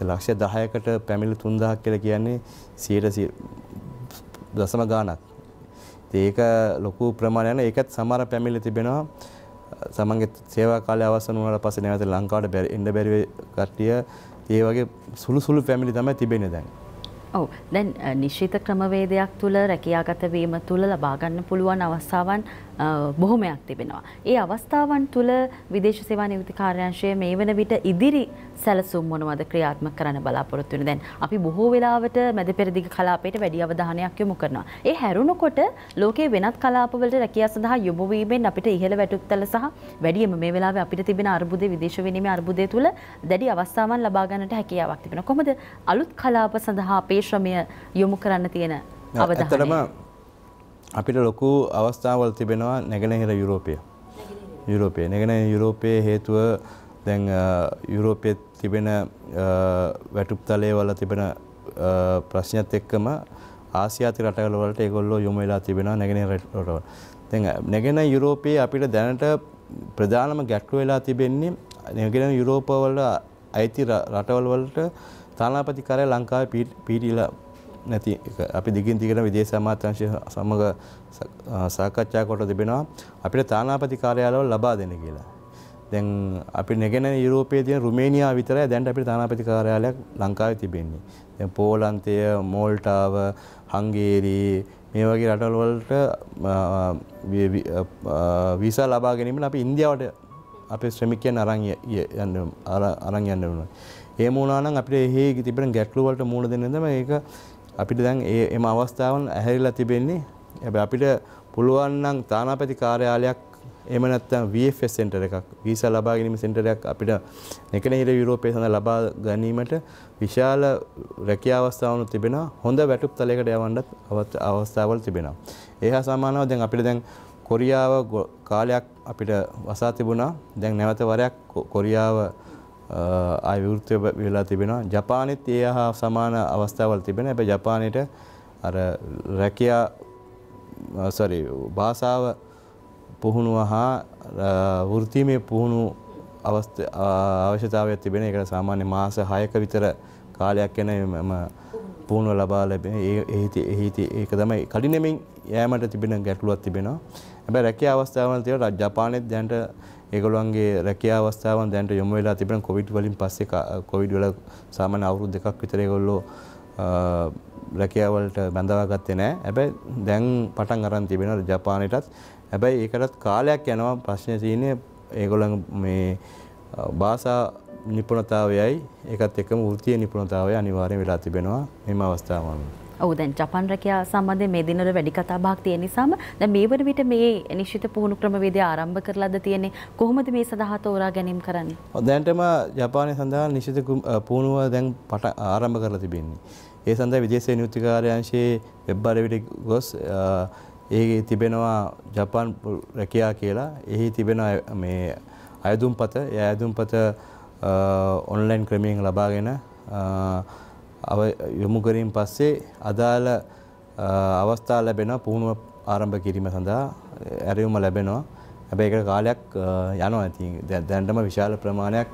ලක්ෂ 10කට පැමිණිලි 3000ක් කියලා කියන්නේ 100 දශම ගාණක්. ඒක ලොකු ප්‍රමාණයක් නේ. ඒකත් සමහර පැමිණිලි තිබෙනවා. සමන්ගේ සේවා කාලය අවසන් වුණාට පස්සේ නැවත ලංකාවට එන්න බැරි කට්ටිය ඒ වගේ සුළු සුළු පැමිණිලි තමයි තිබෙන්නේ දැන්. ඔව්. දැන් නිශ්චිත ක්‍රමවේදයක් තුල රැකියාගත වීම තුල ලබා ගන්න පුළුවන් අවස්ථාවන් බොහොමයක් තිබෙනවා. ඒ අවස්ථාවන් තුළ විදේශ සේවා නිවෘත්ති කාර්යාංශය මේ වන විට ඉදිරි සැලසුම් මොනවද ක්‍රියාත්මක කරන්න බලාපොරොත්තු වෙන දැන් අපි බොහෝ වෙලාවට මැද පෙරදිග කලාපයට වැඩි අවධානයක් යොමු කරනවා. ඒ හැරුණකොට ලෝකයේ වෙනත් කලාපවලට රැකියාව සඳහා යොමු වීමෙන් අපිට ඉහළ වැටුප්තල සහ වැඩියම මේ වෙලාවේ අපිට තිබෙන අර්බුදේ විදේශ විනිමය අර්බුදය තුළ දැඩි අවස්ථාවන් ලබා ගන්නට හැකියාවක් තිබෙනවා. කොහොමද අලුත් කලාප සඳහා අපේ ශ්‍රමය යොමු කරන්න තියෙන අවධානය? අපිට ලොකු අවස්ථාවල් තිබෙනවා නැගෙනහිර යුරෝපය. යුරෝපය නැගෙනහිර යුරෝපයේ හේතුව දැන් යුරෝපයේ තිබෙන වැටුප්තලය වල තිබෙන ප්‍රශ්නයත් එක්කම ආසියාතික රටවල වලට ඒගොල්ලෝ යොමු වෙලා තිබෙනවා නැගෙනහිර රටවල. දැන් නැගෙනහිර යුරෝපයේ අපිට දැනට ප්‍රධානම ගැටලුව වෙලා තිබෙන්නේ නැගෙනහිර යුරෝප වල අයිති රටවල වලට තානාපති කාර්ය ලංකාවේ පීඩිලා නැති අපි දිගින් දිගටම විදේශ අමාත්‍යාංශය සමග සාකච්ඡා කොට තිබෙනවා අපිට තානාපති කාර්යාලවල ලබා දෙන්න කියලා. දැන් අපි නැගෙන යුරෝපයේ තියෙන රුමේනියා විතරයි දැන් අපිට තානාපති කාර්යාලයක් ලංකාවේ තිබෙන්නේ. දැන් පෝලන්තය, මෝල්ටාව, හංගේරි මේ වගේ රටවල් වලට වීසා ලබා ගැනීමෙන් අපි ඉන්දියාවට අපේ ශ්‍රමිකයන් අරන් යන්න අරන් යන්න වෙනවා. එහෙම වුණා නම් අපිට එහි තිබෙන ගැටලු වලට මූණ දෙන්න තමයි ඒක අපිට දැන් ඒ එම අවස්ථාවන් ඇහැරිලා තිබෙන්නේ හැබැයි අපිට පුළුවන් නම් තානාපති කාර්යාලයක් එහෙම නැත්නම් VFS සෙන්ටර් එකක් වීසා ලබා ගැනීම සෙන්ටර් එකක් අපිට එකනෙහිර යුරෝපයේ සඳහා ලබා ගැනීමට විශාල රැකියාව අවස්ථාවන් තිබෙනවා හොඳ වැටුප් තලයකට යවන්නත් අවස්ථාවල් තිබෙනවා ඒ හා සමානව දැන් අපිට දැන් කොරියාව කාලයක් අපිට වසා තිබුණා දැන් නැවත වරයක් කොරියාව ආය විවෘතය වෙලා තිබෙනවා. ජපානෙත් ඒ හා සමාන අවස්ථාවල් තිබෙන. හැබැයි ජපානයේට අර රැකියා සෝරි භාෂාව පුහුණුව හා වෘත්තීමේ පුහුණු අවශ්‍යතාවයක් තිබෙන. ඒකට සාමාන්‍ය මාස 6ක විතර කාලයක් යන මම පුහුණුව ලබා ලැබෙන. ඒ ඒක තමයි කඩිනමින් යෑමට තිබෙන ගැටලුවක් තිබෙනවා. හැබැයි රැකියා අවස්ථාවල් තියෙන ජපානයේත් දැනට ඒගොල්ලන්ගේ රැකියා අවස්ථාවන් දැනට යොමු වෙලා තිබෙන කොවිඩ් වලින් පස්සේ කොවිඩ් වල සාමාන්‍ය අවුරුදු දෙකක් විතර ඒගොල්ලෝ රැකියාවලට බැඳවා ගත්තේ නැහැ. හැබැයි දැන් පටන් අරන් තිබෙනවා ජපානයටත්. හැබැයි ඒකටත් කාලයක් යනවා ප්‍රශ්නේ තියෙන්නේ ඒගොල්ලන් මේ භාෂා නිපුණතාවයයි ඒකත් එක්කම වෘත්තීය නිපුණතාවය අනිවාර්යෙන් වෙලා තිබෙනවා මේ අවස්ථාවන්. ඔහු දැන් ජපන් රැකයා සම්බන්ධය මේ දිනවල වැඩි කතා බහක් තියෙන නිසාම දැන් මේ වන විට මේ නිශ්චිත පුහුණු ක්‍රමවේදය ආරම්භ කරලාද තියෙන්නේ කොහොමද මේ සඳහා තෝරා ගැනීම කරන්නේ? දැන්ටම ජපානය සඳහා නිශ්චිත පුහුණුව දැන් පට ආරම්භ කරලා තිබෙන්නේ. ඒ සඳහා විදේශීය නියුක්තිකාරයන්ශයේ වෙබ් අඩවියට ගොස් ඒ තිබෙනවා ජපාන් රැකියා කියලා. එහි තිබෙන මේ අයදුම්පත, ඒ අයදුම්පත ඔන්ලයින් ක්‍රමයෙන් ලබාගෙන යොමු කිරීම පස්සේ අදාළ අවස්ථා ලැබෙනවා පුහුණුව ආරම්භ කිරීම සඳහා ඇරයුම ලැබෙනවා. හැබැයි ඒකට කාලයක් යනවා. ඉතින් දැනටම විශාල ප්‍රමාණයක්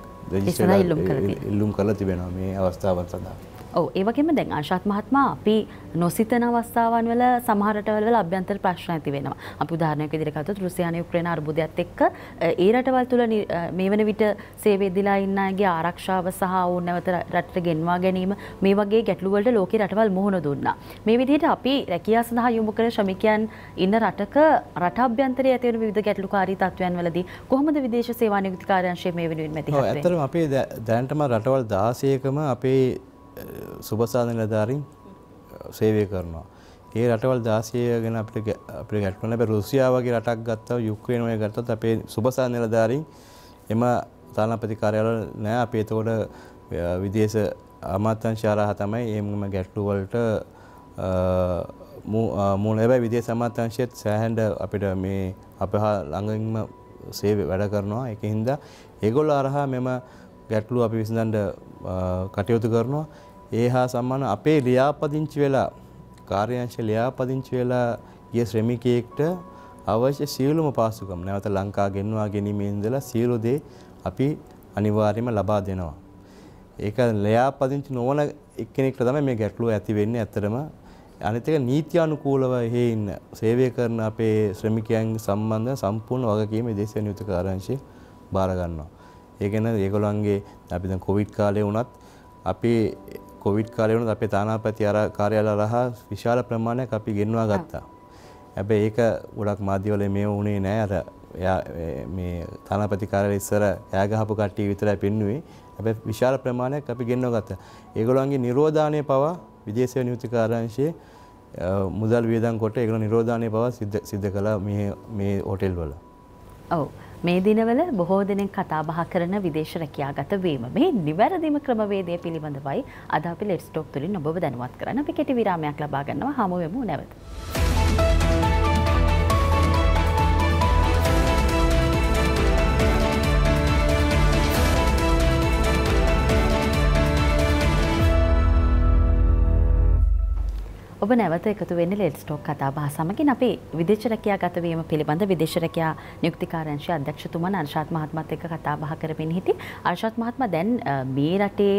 ඉල්ලුම් කරලා තිබෙනවා මේ අවස්ථාවන් සඳහා. ඔව ඒවගේම දැන් අශාත් මහත්මා අපි නොසිතන අවස්ථාවන් වල සමහරටවල අභ්‍යන්තර ප්‍රශ්න ඇති වෙනවා. අපි උදාහරණයක් විදිහට ගත්තොත් රුසියානු යුක්‍රේන අර්බුදයත් එක්ක ඒ රටවල් තුල මේ වන විට සේවේදීලා ඉන්න අයගේ ආරක්ෂාව සහ ඕන නැවත රටට ගෙන්වා ගැනීම මේ වගේ ගැටලු වලට ලෝකේ රටවල් මුහුණ දුන්නා. මේ විදිහට අපි රැකියාව සඳහා යොමු කරන ශ්‍රමිකයන් ඉන්න රටක රට අභ්‍යන්තරයේ ඇති වෙන විවිධ ගැටලුකාරී තත්ත්වයන් වලදී කොහොමද විදේශ සේවා නියුක්ති කාර්යාංශය මේ වෙනුවෙන් මැදිහත් වෙන්නේ? ඔව් ඇත්තටම අපේ දැනටම රටවල් 16කම අපේ සුපසාධන නිලධාරීන් සේවය කරනවා. ඒ රටවල් 16 ගැන අපිට අපිට ගැටුණා. හැබැයි රුසියාව වගේ රටක් ගත්තා යුක්‍රේන වගේ ගත්තත් අපේ සුබසාධන නිලධාරීන් එම තානාපති කාර්යාලවල නෑ. අපි එතකොට විදේශ අමාත්‍යංශ ආරහා තමයි එමුම ගැටලු වලට මූල හැබැයි විදේශ අමාත්‍යංශයේත් සෑහෙන අපිට මේ අපහා ළඟින්ම සේවය වැඩ කරනවා. ඒකින්ද ඒගොල්ලෝ ආරහා මෙම ගැටලු අපි විසඳන්න කටයුතු කරනවා. ඒ හා සම්මාන අපේ ලියාපදිංචි වෙලා කාර්යාංශ ලියාපදිංචි වෙලා ගිය ශ්‍රමිකයෙක්ට අවශ්‍ය සියලුම පාසුකම් නැවත ලංකා ගෙන්වා ගැනීමේ ඉඳලා සියලු දේ අපි අනිවාර්යයෙන්ම ලබා දෙනවා. ඒක ලියාපදිංචි නොවන එක්කෙනෙක්ට තමයි මේ ගැටලුව ඇති වෙන්නේ ඇත්තටම. අනිත් එක නීත්‍යානුකූලව එහෙ ඉන්න සේවය කරන අපේ ශ්‍රමිකයන් සම්බන්ධ සම්පූර්ණ වගකීම දේශීය නියුත කාර්යාංශය බාර ගන්නවා. ඒ කියන්නේ ඒගොල්ලන්ගේ අපි දැන් කොවිඩ් කාලේ වුණත් අපි කොවිඩ් කාලයවනුත් අපේ තානාපති අර කාර්යාල රහා විශාල ප්‍රමාණයක් අපි ගෙන්වා ගත්තා. හැබැයි ඒක ගොඩක් මාධ්‍යවල මේ වුණේ නෑ අර එයා මේ තානාපති කාර්යාලය ඉස්සර එයා ගහපු කට්ටිය විතරයි පෙන්නුවේ. හැබැයි විශාල ප්‍රමාණයක් අපි ගෙන්වා ගත්තා. ඒගොල්ලන්ගේ නිරෝධානය පවා විදේශ නියුක්ති කාර්යාංශයේ මුදල් වියදම් කොට ඒගොල්ලෝ නිරෝධානය පවා සිද්ධ කළා මේ මේ හෝටල් වල. ඔව්. මේ දිනවල බොහෝ දෙනෙක් කතා බහ කරන විදේශ රැකියාගත වීම මේ නිවැරදිම ක්‍රමවේදය පිළිබඳවයි අද අපි ලෙට්ස්ටොක් තුළින් ඔබව දැනුවත් කරන්න අපි කෙටි විරාමයක් ලබා ගන්නවා හමුවෙමු නැවත. ඔබ නැවත එකතු වෙන්න ලෙල් ස්ටෝක් කතාබහ සමගින් අපි විදේශරකයා ගතවීම පිළිබඳ විදේශරකයා නියුක්තිකාරංශය අධ්‍යක්ෂතුමන් අර්ෂාත් මහත්මත් එක්ක කතාබහ කරමින් හිටි. අර්ෂාත් මහත්මයා දැන් මේ රටේ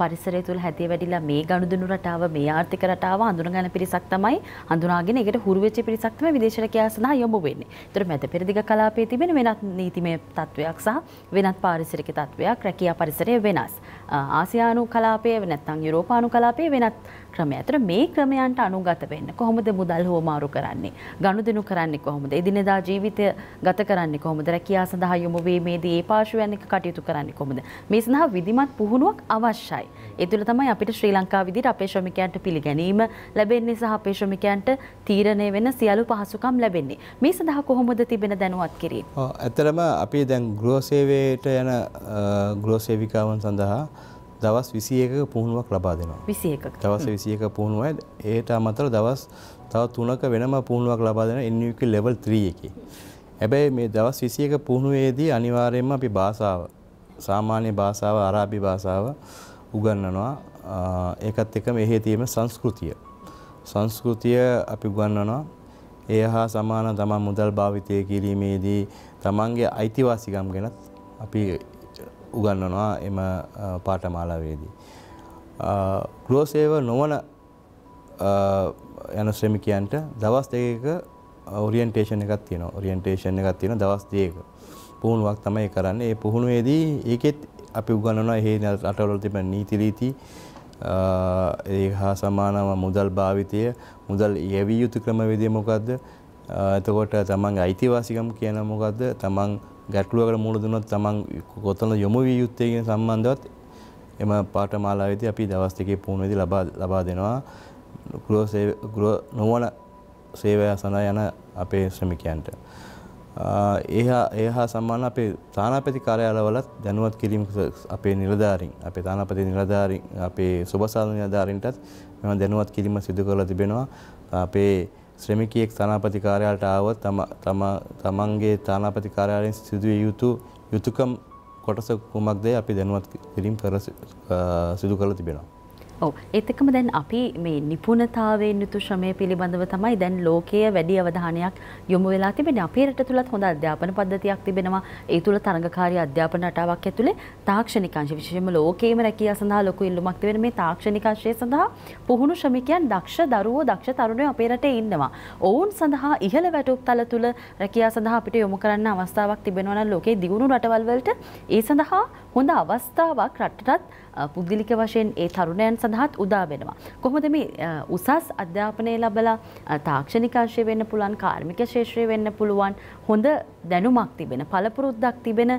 පරිසරය තුල හැදී වැඩිලා මේ ගනුදෙනු රටාව මේ ආර්ථික රටාව අඳුනගන්න පිරිසක් තමයි හඳුනාගෙන ඒකට හුරු වෙච්ච පිරිසක් තමයි විදේශරකයා සඳහා යොමු වෙන්නේ. ඒතර මැද පෙරදිග කලාපයේ තිබෙන වෙනත් නීතිමය තත්වයක් සහ වෙනත් පාරිසරික තත්වයක් රැකියා පරිසරය වෙනස්. ආසියානු කලාපය වෙනත්තං යුරෝපානු කලාපය වෙනත් ක්‍රමය ඇතර මේ ක්‍රමයන්ට අනුගත වෙන්න කොහොමද මුදල් හෝමාරු කරන්නේ ගණුදෙනු කරන්නේ කොහොමද එදිනෙදා ජීවිතය ගත කරන්නේ කොහොමද රැකියා සඳහා යොමු වීමේදී ඒ පාර්ශ්වයන් එක කටයුතු කරන්නේ කොහොමද මේ සඳහා විධිමත් පුහුණුවක් අවශ්‍යයි ඒ තුළ තමයි අපිට ශ්‍රී ලංකා විදිහට අපේ ශ්‍රමිකයන්ට පිළිගැනීම ලැබෙන්නේ සහ අපේ ශ්‍රමිකයන්ට තීරණය වෙන සියලු පහසුකම් ලැබෙන්නේ. මේ සඳහා කොහොමද තිබෙන දැනුවත් කිරීම? ඔව් ඇත්තටම අපි දැන් ගෘහ සේවයට යන ගෘහ සේවිකාවන් සඳහා දවස් 21ක පුහුණුවක් ලබා දෙනවා. 21ක. දවස් 21ක පුහුණුවයි ඒට අමතරව දවස් තව 3ක වෙනම පුහුණුවක් ලබා දෙන NUK level 3 එකේ. හැබැයි මේ දවස් 21ක පුහුණුවේදී අනිවාර්යයෙන්ම අපි භාෂාව සාමාන්‍ය භාෂාව අරාබි භාෂාව උගන්වනවා ඒකත් එක්ක මෙහි තියෙන සංස්කෘතිය සංස්කෘතිය අපි උගන්වනවා ඒ හා සමාන තමන් මුදල් භාවිතය කිරීමේදී තමන්ගේ අයිතිවාසිකම් ගැනත් අපි උගන්වනවා එම පාඨමාලාවේදී ගෘහසේව නොවන යන ශ්‍රමිකයන්ට දවස් දෙකක ඔරියන්ටේෂන් එකක් තියෙනවා ඔරියන්ටේෂන් එකක් තියෙනවා දවස් දෙකක පුහුණුවක් තමයි කරන්නේ ඒ පුහුණුවේදී ඒකෙත් අපි උගන්නනවා එහි රටවල තිබෙන නීති රීති ඒ හා සමානව මුදල් භාවිතය මුදල් යෙවිය යුතු ක්‍රමවේදය මොකද්ද එතකොට තමන්ගේ අයිතිවාසිකම් කියන මොකද්ද තමන් ගැටලුවකට මුහුණ දුනොත් තමන් කොතන යොමු විය යුත්තේ කියන සම්බන්ධවත් එම පාඨමාලාවේදී අපි දවස් දෙකේ පුහුණුවේදී ලබා ලබා දෙනවා ගෘහ සේව ගෘහ නොවන සේවය සඳහා යන අපේ ශ්‍රමිකයන්ට ඒ හා සම්මාන අපේ තානාපති කාරයාලවලත් දැනුවත් කිරීම අපේ නිලධාරින් අපේ තානාපති නිලධාරින් අපේ සුබසාධන නිලධාරින්ටත් මෙම දැනුවත් කිරීම සිදු කරලා තිබෙනවා අපේ ශ්‍රමිකයෙක් තානාපති කාර්යාලයට ආවොත් තම තමන්ගේ තානාපති කාර්යාලයෙන් සිදුවිය යුතු යුතුයකම් කොටස කුමක්ද අපි දැනුවත් කිරීම කර සිදු කරලා තිබෙනවා ඔව් ඒත් එක්කම දැන් අපි මේ නිපුණතාවයෙන් යුතු ශ්‍රමය පිළිබඳව තමයි දැන් ලෝකයේ වැඩි අවධානයක් යොමු වෙලා තිබෙන්නේ. අපේ රට තුලත් හොඳ අධ්‍යාපන පද්ධතියක් තිබෙනවා. ඒ තුල තරඟකාරී අධ්‍යාපන රටාවක් ඇතුලේ තාක්ෂණික අංශ විශේෂයෙන්ම ලෝකයේම රැකියාව සඳහා ලොකු ඉල්ලුමක් තිබෙන මේ තාක්ෂණික අංශය සඳහා පුහුණු ශ්‍රමිකයන් දක්ෂ දරුවෝ දක්ෂ තරුණයෝ අපේ රටේ ඉන්නවා. ඔවුන් සඳහා ඉහළ වැටුප් තල තුල රැකියාව සඳහා අපිට යොමු කරන්න අවස්ථාවක් තිබෙනවා නම් ලෝකයේ දියුණු රටවල් වලට ඒ සඳහා හොඳ අවස්ථාවක් රටටත් පුද්ගලික වශයෙන් ඒ තරුණයන් සඳහාත් උදා වෙනවා. කොහොමද මේ උසස් අධ්‍යාපනය ලබලා තාක්ෂණිකාශය වෙන්න පුළුවන් කාර්මික ශේෂත්‍රය වෙන්න පුළුවන් හොඳ දැනුමක් තිබෙන පළපුරුද්දක් තිබෙන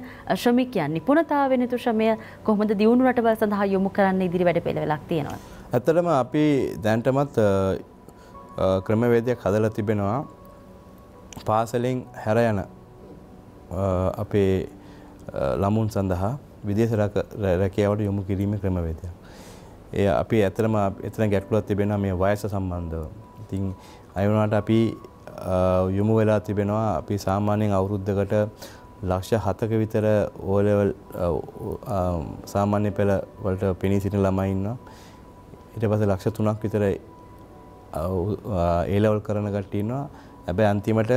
ශ්‍රමිකයන් නිපුණතාවෙන තුෂමය කොහොමද දියුණු රටවල් සඳහා යොමු කරන්න ඉදිරි වැඩ පෙළවෙලක් තියෙනවා. ඇත්තටම අපි දැන්ටමත් ක්‍රමවේදයක් හදලා තිබෙනවා පාසලෙන් හැර යන අපේ ළමුන් සඳහා විදේශ රැකියාවට යොමු කිරීමේ ක්‍රමවේදයක්. ඒ අපි ඇත්තටම එතන ගැටලුවක් තිබෙනවා මේ වයස සම්බන්ධව. ඉතින් අය වුණාට අපි යොමු වෙලා තිබෙනවා අපි සාමාන්‍යයෙන් අවුරුද්දකට ලක්ෂ හතක විතර ඕලෙවල් සාමාන්‍ය පෙළ වලට පෙනී සිටින ළමයි ඉන්නවා. ඊට පස්සේ ලක්ෂ තුනක් විතර ඒ ලෙවල් කරන කට්ටිය ඉන්නවා. හැබැයි අන්තිමට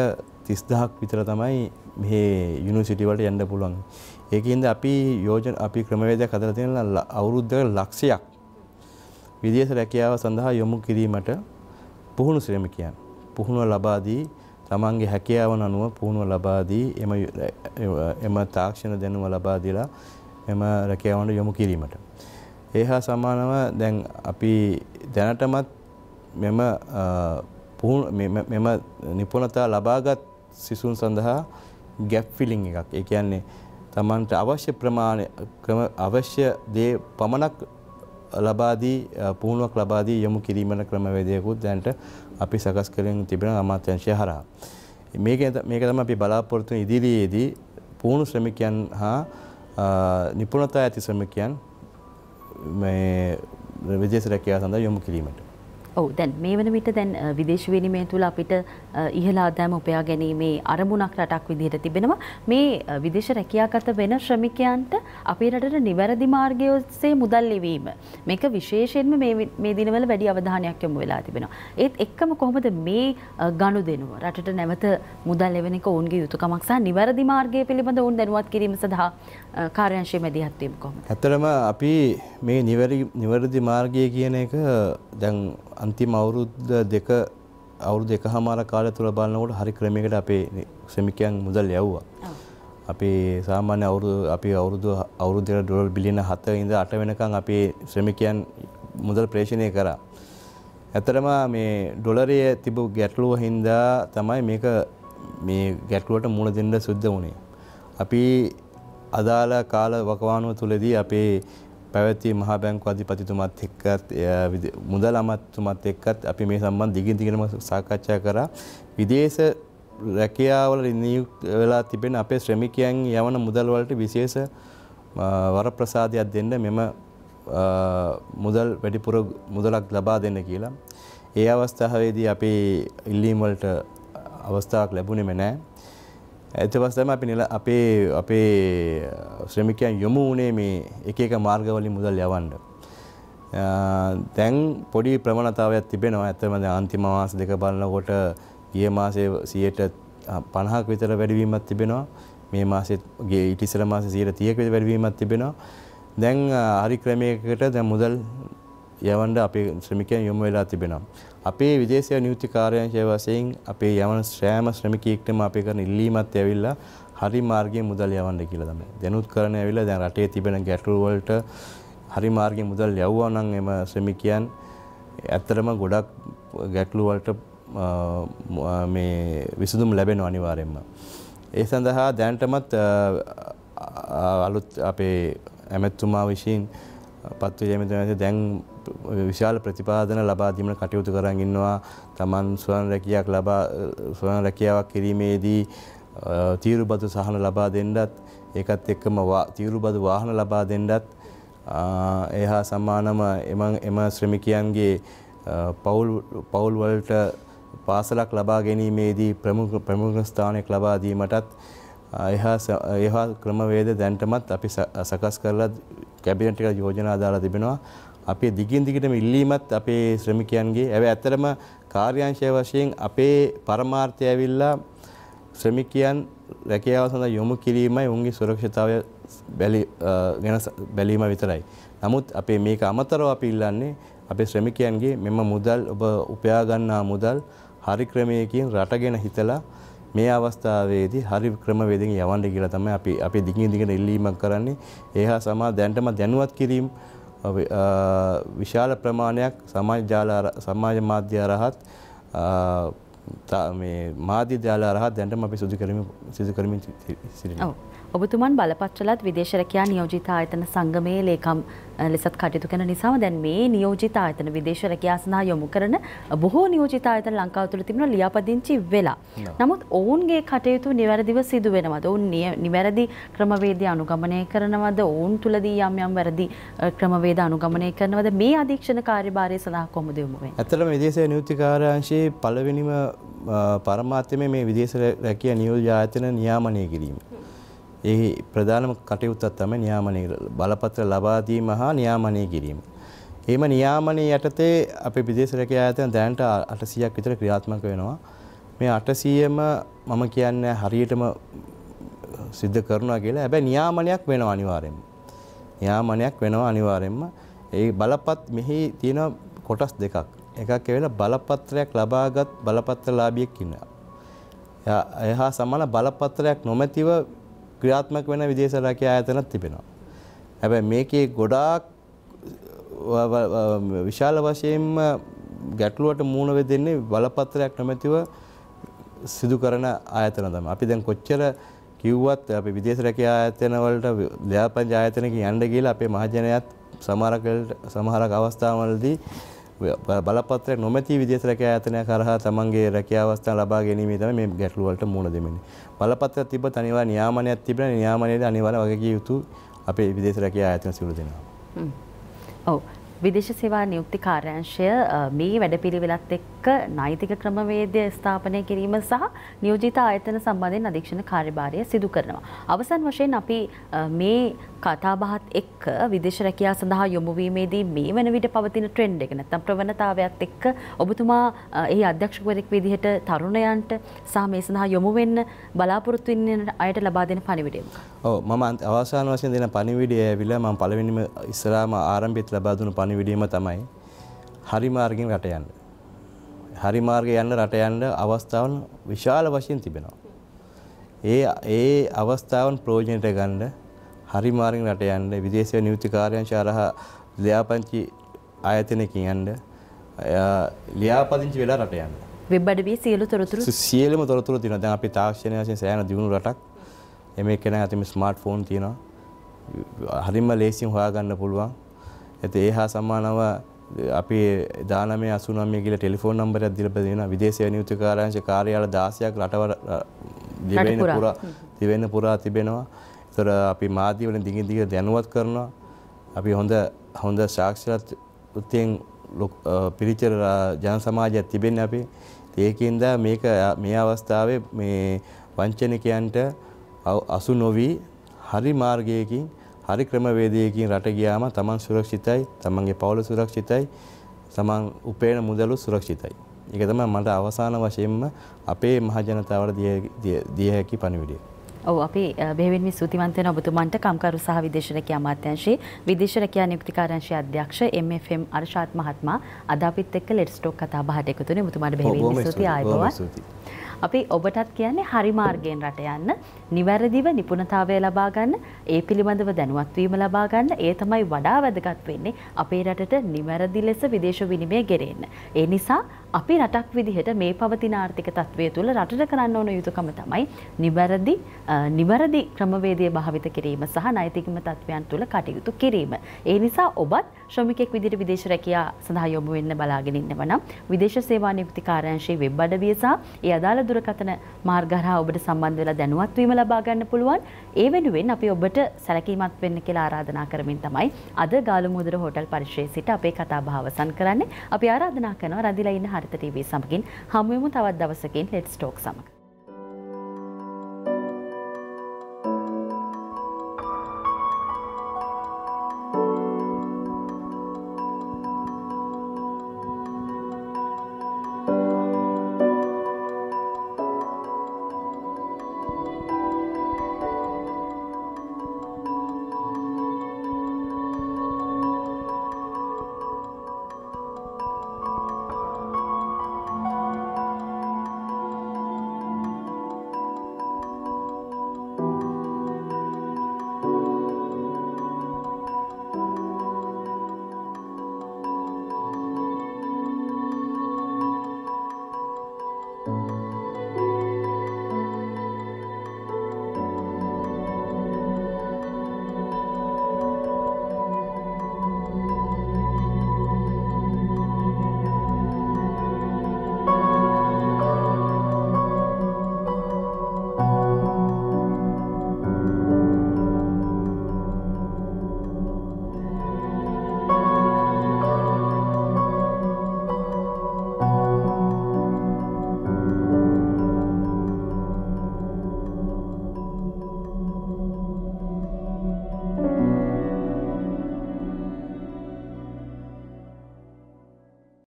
30000ක් විතර තමයි මේ යුනිවර්සිටි වලට යන්න පුළුවන්. ඒකින්ද අපි යෝජන අපි ක්‍රමවේදයක් හදලා තියෙනවා අවුරුද්දක ලක්ෂයක් විදේශ රැකියාව සඳහා යොමු කිරීමට පුහුණු ශ්‍රමිකයන් පුහුණුව ලබා දී තමන්ගේ හැකියාවන් අනුව පුහුණුව ලබා දී එම එම තාක්ෂණ දැනුම ලබා දීලා එම රැකියාවන්ට යොමු කිරීමට. ඒ හා සමානව දැන් අපි දැනටමත් මෙම මෙම නිපුණතා ලබාගත් සිසුන් සඳහා ගැප් ෆිලිං එකක්. ඒ කියන්නේ තමන්ට අවශ්‍ය ප්‍රමාණය ක්‍රම අවශ්‍ය දේ පමණක් ලබා දී පුහුණුවක් ලබා දී යොමු කිරීමන ක්‍රමවේදයකුත් දැන්ට අපි සකස් කරමින් තිබෙන අමාත්‍යංශය හරහා මේක මේක තමයි අපි බලාපොරොත්තු වෙන ඉදිරියේදී පුහුණු ශ්‍රමිකයන් හා නිපුණතා ඇති ශ්‍රමිකයන් මේ විදේශ රැකියාව සඳහා යොමු කිරීමට ඔව් දැන් මේ වන විට දැන් විදේශ විනිමය තුළ අපිට ඉහළ ආදායම උපයා ගැනීමේ අරමුණක් රටක් විදිහට තිබෙනවා. මේ විදේශ රැකියාගත වෙන ශ්‍රමිකයන්ට අපේ රටට නිවැරදි මාර්ගය ඔස්සේ මුදල් ලැබීම. මේක විශේෂයෙන්ම මේ දිනවල වැඩි අවධානයක් යොමු වෙලා තිබෙනවා. ඒත් එක්කම කොහොමද මේ ගනුදෙනුව රටට නැවත මුදල් ලැබෙන එක ඔවුන්ගේ යුතුයකමක් සහ නිවැරදි මාර්ගය පිළිබඳ ඔවුන් දැනුවත් කිරීම සඳහා කාර්යංශයේ මැදිහත් වීම කොහොමද? ඇත්තටම අපි මේ නිවැරදි මාර්ගය කියන එක දැන් අන්තිම අවුරුද්ද දෙක අවුරුදු එකහමාර කාලය තුළ බලනකොට හරි ක්‍රමයකට අපේ ශ්‍රමිකයන් මුදල් යවුවා. අපි සාමාන්‍ය අවුරුදු අපි අවුරුදු අවුරුද්දේ ඩොලර් බිලියන 7 ඉඳලා 8 වෙනකන් අපේ ශ්‍රමිකයන් මුදල් ප්‍රේෂණය කරා. ඇත්තටම මේ ඩොලරය තිබු ගැටලුව හින්දා තමයි මේක මේ ගැටලුවට මුහුණ දෙන්න සිද්ධ වුණේ. අපි අදාළ කාල වකවානුව තුලදී අපේ පැවැති මහ බැංකු අධිපතිතුමත් එක්කත් මුදල් අමාත්‍යතුමත් එක්කත් අපි මේ සම්බන්ධ දිගින් දිගටම සාකච්ඡා කරා විදේශ රැකියාවල නියුක්ත වෙලා තිබෙන අපේ ශ්‍රමිකයන් යවන මුදල් වලට විශේෂ වරප්‍රසාදයක් දෙන්න මෙම මුදල් වැඩිපුර මුදලක් ලබා දෙන්න කියලා. ඒ අවස්ථාවේදී අපේ ඉල්ලීම් වලට අවස්ථාවක් ලැබුණෙම නැහැ. ඇතවස්සම අපි නිල අපේ අපේ ශ්‍රමිකයන් යොමු වනේ මේ එක එක මාර්ගවලින් මුදල් යවන්න. දැන් පොඩි ප්‍රමණතාවයක් තිබෙනවා ඇත්තම අන්තිම මාස දෙක බලනකොට ගිය මාසේ සියයට පණහක් විතර වැඩිවීමක් තිබෙනවා මේ මාසෙත් ගේ ඉටිසර මාස සියයට තියක විතර වැඩිවීමක් තිබෙනවා දැන් හරි ක්‍රමයකට දැන් මුදල් යවන්න අපේ ශ්‍රමිකයන් යොමු වෙලා තිබෙනවා අපේ විදේශය නියුක්ති කාර්යාංශය වශයෙන් අපේ යවන ශ්‍රෑම ශ්‍රමිකයෙක්ටම අපේ කරන ඉල්ලීමත් ඇවිල්ලා හරි මාර්ගයේ මුදල් යවන්න කියලා තමයි. දැනුත් කරන ඇවිල්ලා දැන් රටේ තිබෙන ගැටලු වලට හරි මාර්ගයේ මුදල් යවුවා නම් එම ශ්‍රමිකයන් ඇත්තටම ගොඩක් ගැටලු වලට මේ විසඳුම් ලැබෙනවා අනිවාර්යයෙන්ම. ඒ සඳහා දැනටමත් අලුත් අපේ ඇමැත්තුමා විසින් පත්ව ජයමතුමා දැන් විශාල ප්‍රතිපාදන ලබා දීමට කටයුතු කරන් ඉන්නවා. Taman සුවන් රැකියාවක් ලබා සුවන් රැකියාවක් කිරීමේදී තීරුබදු සහන ලබා දෙන්නත් ඒකත් එක්කම තීරුබදු වාහන ලබා දෙන්නත් එහා සමානම එම එම ශ්‍රමිකයන්ගේ පවුල් පවුල් වලට පාසලක් ලබා ගැනීමේදී ප්‍රමුඛ ප්‍රමුඛ ස්ථානයක් ලබා දීමටත් එහා එහා ක්‍රමවේද දැන්ටමත් අපි සකස් කරලා කැබිනට් එක යෝජනා දාලා තිබෙනවා අපේ දිගින් දිගටම ඉල්ලීමත් අපේ ශ්‍රමිකයන්ගේ ඇව ඇත්තරම කාර්යාංශය වශයෙන් අපේ පරමාර්ථය ඇවිල්ලා ශ්‍රමිකයන් රැකියාව සඳහා යොමු කිරීමයි උන්ගේ සුරක්ෂතාවය ගැන බැලීම විතරයි. නමුත් අපේ මේක අමතරව අපි ඉල්ලන්නේ අපේ ශ්‍රමිකයන්ගේ මෙම මුදල් ඔබ උපයා ගන්නා මුදල් හරි ක්‍රමයකින් රටගෙන හිතලා මේ අවස්ථාවේදී හරි ක්‍රමවේදකින් යවන්න කියලා තමයි අපි අපි දිගින් දිගට ඉල්ලීමක් කරන්නේ. ඒහා සමා දැන්ටම දැනුවත් කිරීම විශාල ප්‍රමාණයක් සමාජ ජාල සමාජ මාධ්‍ය අරහත් මේ මාධ්‍ය ජාල අරහත් දැන්ටම අපි සිදු කරමින් සිදු කරමින් සිටිනවා. ඔබතුමන් බලපත්‍රලත් විදේශ රැකියා නියෝජිත ආයතන සංගමයේ ලේකම් ලෙසත් කටයුතු කරන නිසාම දැන් මේ නියෝජිත ආයතන විදේශ රැකියා සඳහා යොමු කරන බොහෝ නියෝජිත ආයතන ලංකාව තුළ තිබුණ ලියාපදිංචි වෙලා. නමුත් ඔවුන්ගේ කටයුතු නිවැරදිව සිදු වෙනවද? ඔවුන් නිවැරදි ක්‍රමවේද අනුගමනය කරනවද? ඔවුන් තුලදී යම් යම් වැරදි ක්‍රමවේද අනුගමනය කරනවද? මේ අධීක්ෂණ කාර්යභාරය සඳහා කොහොමද යොමු වෙන්නේ? ඇත්තටම විදේශ නියුක්ති කාර්යාංශයේ පළවෙනිම පරමාර්ථය මේ විදේශ රැකියා නියෝජ්‍ය ආයතන නියාමනය කිරීම. ඒ ප්‍රධානම කටයුත්තක් තමයි නියාමනය බලපත්‍ර ලබා දීම හා නියාමනය කිරීම. එහෙම නියාමනය යටතේ අපේ විදේශ රැකියා ආයතන දැනට 800ක් විතර ක්‍රියාත්මක වෙනවා. මේ 800ම මම කියන්නේ හරියටම සිද්ධ කරනවා කියලා. හැබැයි නියාමනයක් වෙනවා අනිවාර්යයෙන්ම. නියාමනයක් වෙනවා අනිවාර්යයෙන්ම. ඒ බලපත් මෙහි තියෙන කොටස් දෙකක්. එකක් ඒ බලපත්‍රයක් ලබාගත් බලපත්‍රලාභියෙක් ඉන්නවා. එයා සමාන බලපත්‍රයක් නොමැතිව ක්‍රියාත්මක වෙන විදේශ රැකියා ආයතනත් තිබෙනවා. හැබැයි මේකේ ගොඩාක් විශාල වශයෙන්ම ගැටලුවට මූණ වෙදෙන්නේ බලපත්‍රයක් නැමැතිව සිදු කරන ආයතන තමයි. අපි දැන් කොච්චර කිව්වත් අපි විදේශ රැකියා ආයතන වලට ව්‍යාපාර ආයතනකින් යන්න කියලා අපේ මහජනයාත් සමහරක් සමහරක් අවස්ථාවලදී බලපත්‍රය නොමැති විදේශ රැකියා ආයතනය කරහා තමන්ගේ රැකියා අවස්ථා ලබා ගැනීම තමයි මේ ගැටලු වලට මුහුණ දෙන්නේ. බලපත්‍රයක් තිබ්බ තනිවා නියාමනයක් තිබෙන නියාමනයේදී අනිවාර්ය වගකිය යුතු අපේ විදේශ රැකියා ආයතන සියලු දෙනා. ඔව්. විදේශ සේවා නියුක්ති කාර්යාංශය මේ වැඩපිළිවෙලත් එක්ක නෛතික ක්‍රමවේදය ස්ථාපනය කිරීම සහ නියෝජිත ආයතන සම්බන්ධයෙන් අධීක්ෂණ කාර්යභාරය සිදු කරනවා. අවසන් වශයෙන් අපි මේ කතාබහත් එක්ක විදේශ රැකියා සඳහා යොමුවීමේදී මේ වන විට පවතින ට්‍රෙන්ඩ් එක නැත්නම් ප්‍රවණතාවයත් එක්ක ඔබතුමා එහි අධ්‍යක්ෂකවරයෙක් විදිහට තරුණයන්ට සහ මේ සඳහා යොමු වෙන්න බලාපොරොත්තු වෙන අයට ලබා දෙන පණිවිඩය ඔව් මම අවසාන වශයෙන් දෙන පණිවිඩය ඇවිල්ලා මම පළවෙනිම ඉස්සරහාම ආරම්භයේත් ලබා දුණු පණිවිඩයම තමයි හරි මාර්ගෙන් රට යන්න. හරි මාර්ගේ යන්න රට යන්න අවස්ථාවන් විශාල වශයෙන් තිබෙනවා. ඒ ඒ අවස්ථාවන් ප්‍රයෝජනට ගන්න හරි මාර්ගෙන් රට යන්න විදේශීය නියුක්ති කාර්යාංශ හරහා ලියාපදිංචි ආයතනයකින් යන්න ලියාපදිංචි වෙලා රට යන්න. වෙබ් අඩවියේ සියලු තොරතුරු සියලුම තොරතුරු තියෙනවා. දැන් අපි තාක්ෂණය වශයෙන් සෑහෙන දියුණු රටක්. මේ එක්කෙනා අතින් ස්මාර්ට් ෆෝන් තියෙනවා. හරිම ලේසියෙන් හොයාගන්න පුළුවන්. ඇති ඒ හා සමානව අපි දානමය අසුනමය කියලා ටෙලිෆෝන් නම්බරයක් දීලා බදිනවා විදේශීය නියුක්ති කාර්යාංශ කාර්යාල 16ක් රටවල දිවෙන පුරා දිවෙන පුරා තිබෙනවා. නිතර අපි මාධ්‍යවලින් දිගින් දිගට දැනුවත් කරනවා. අපි හොඳ හොඳ සාක්ෂිලත් වෘත්තියෙන් පිරිචර ජන සමාජයක් තිබෙන්නේ අපි. ඒකින්ද මේක මේ අවස්ථාවේ මේ වංචනිකයන්ට අසු නොවි හරි මාර්ගයකින් හරි ක්‍රමවේදයකින් රට ගියාම තමන් සුරක්ෂිතයි, තමන්ගේ පවුල සුරක්ෂිතයි, තමන් උපේන මුදලු සුරක්ෂිතයි. ඒක තමයි මට අවසාන වශයෙන්ම අපේ මහ ජනතාවට දිය හැකි පණිවිඩය. ඔව් අපි බෙහෙවින්ම සූතිවන්ත වෙන ඔබතුමන්ට කම්කරු සහ විදේශ රැකියා අමාත්‍යාංශයේ විදේශ රැකියා නියුක්තිකාරංශයේ අධ්‍යක්ෂ MFM අරෂාත් මහත්මයා අද අපිත් එක්ක ලෙට්ස් ටොක් කතා බහට එකතු වෙන ඔබතුමාට බෙහෙවින්ම සූති ආයුබෝවන්. අපි ඔබටත් කියන්නේ හරි මාර්ගයෙන් රට යන්න නිවැරදිව නිපුණතාවය ලබා ගන්න, ඒ පිළිබඳව දැනුවත් වීම ලබා ගන්න, ඒ තමයි වඩා වැදගත් වෙන්නේ අපේ රටට නිවැරදි ලෙස විදේශ විනිමය ගෙරෙන්න. ඒ නිසා අපි රටක් විදිහට මේ පවතින ආර්ථික තත්ත්වය තුළ රටට කරන්න ඕන යුතුයකම තමයි නිවැරදි නිවැරදි ක්‍රමවේදය භාවිත කිරීම සහ නෛතිකම තත්ත්වයන් තුළ කටයුතු කිරීම. ඒ නිසා ඔබත් ශ්‍රමිකෙක් විදිහට විදේශ රැකියා සඳහා යොමු වෙන්න බලාගෙන ඉන්නවා නම් විදේශ සේවා නියුක්ති කාර්යාංශයේ වෙබ් අඩවිය සහ ඒ අදාළ දුරකථන මාර්ග හරහා ඔබට සම්බන්ධ වෙලා දැනුවත් වීම ලබා ගන්න පුළුවන්. ඒ වෙනුවෙන් අපි ඔබට සැලකීමත් වෙන්න කියලා ආරාධනා කරමින් තමයි අද ගාලුමුදර හෝටල් පරිශ්‍රයේ සිට අපේ කතා බහ අවසන් කරන්නේ. අපි ආරාධනා කරනවා රඳිලා ඉන්න හරිත ටීවී සමගින් හමු වෙමු තවත් දවසකින් Let's Talk සමග.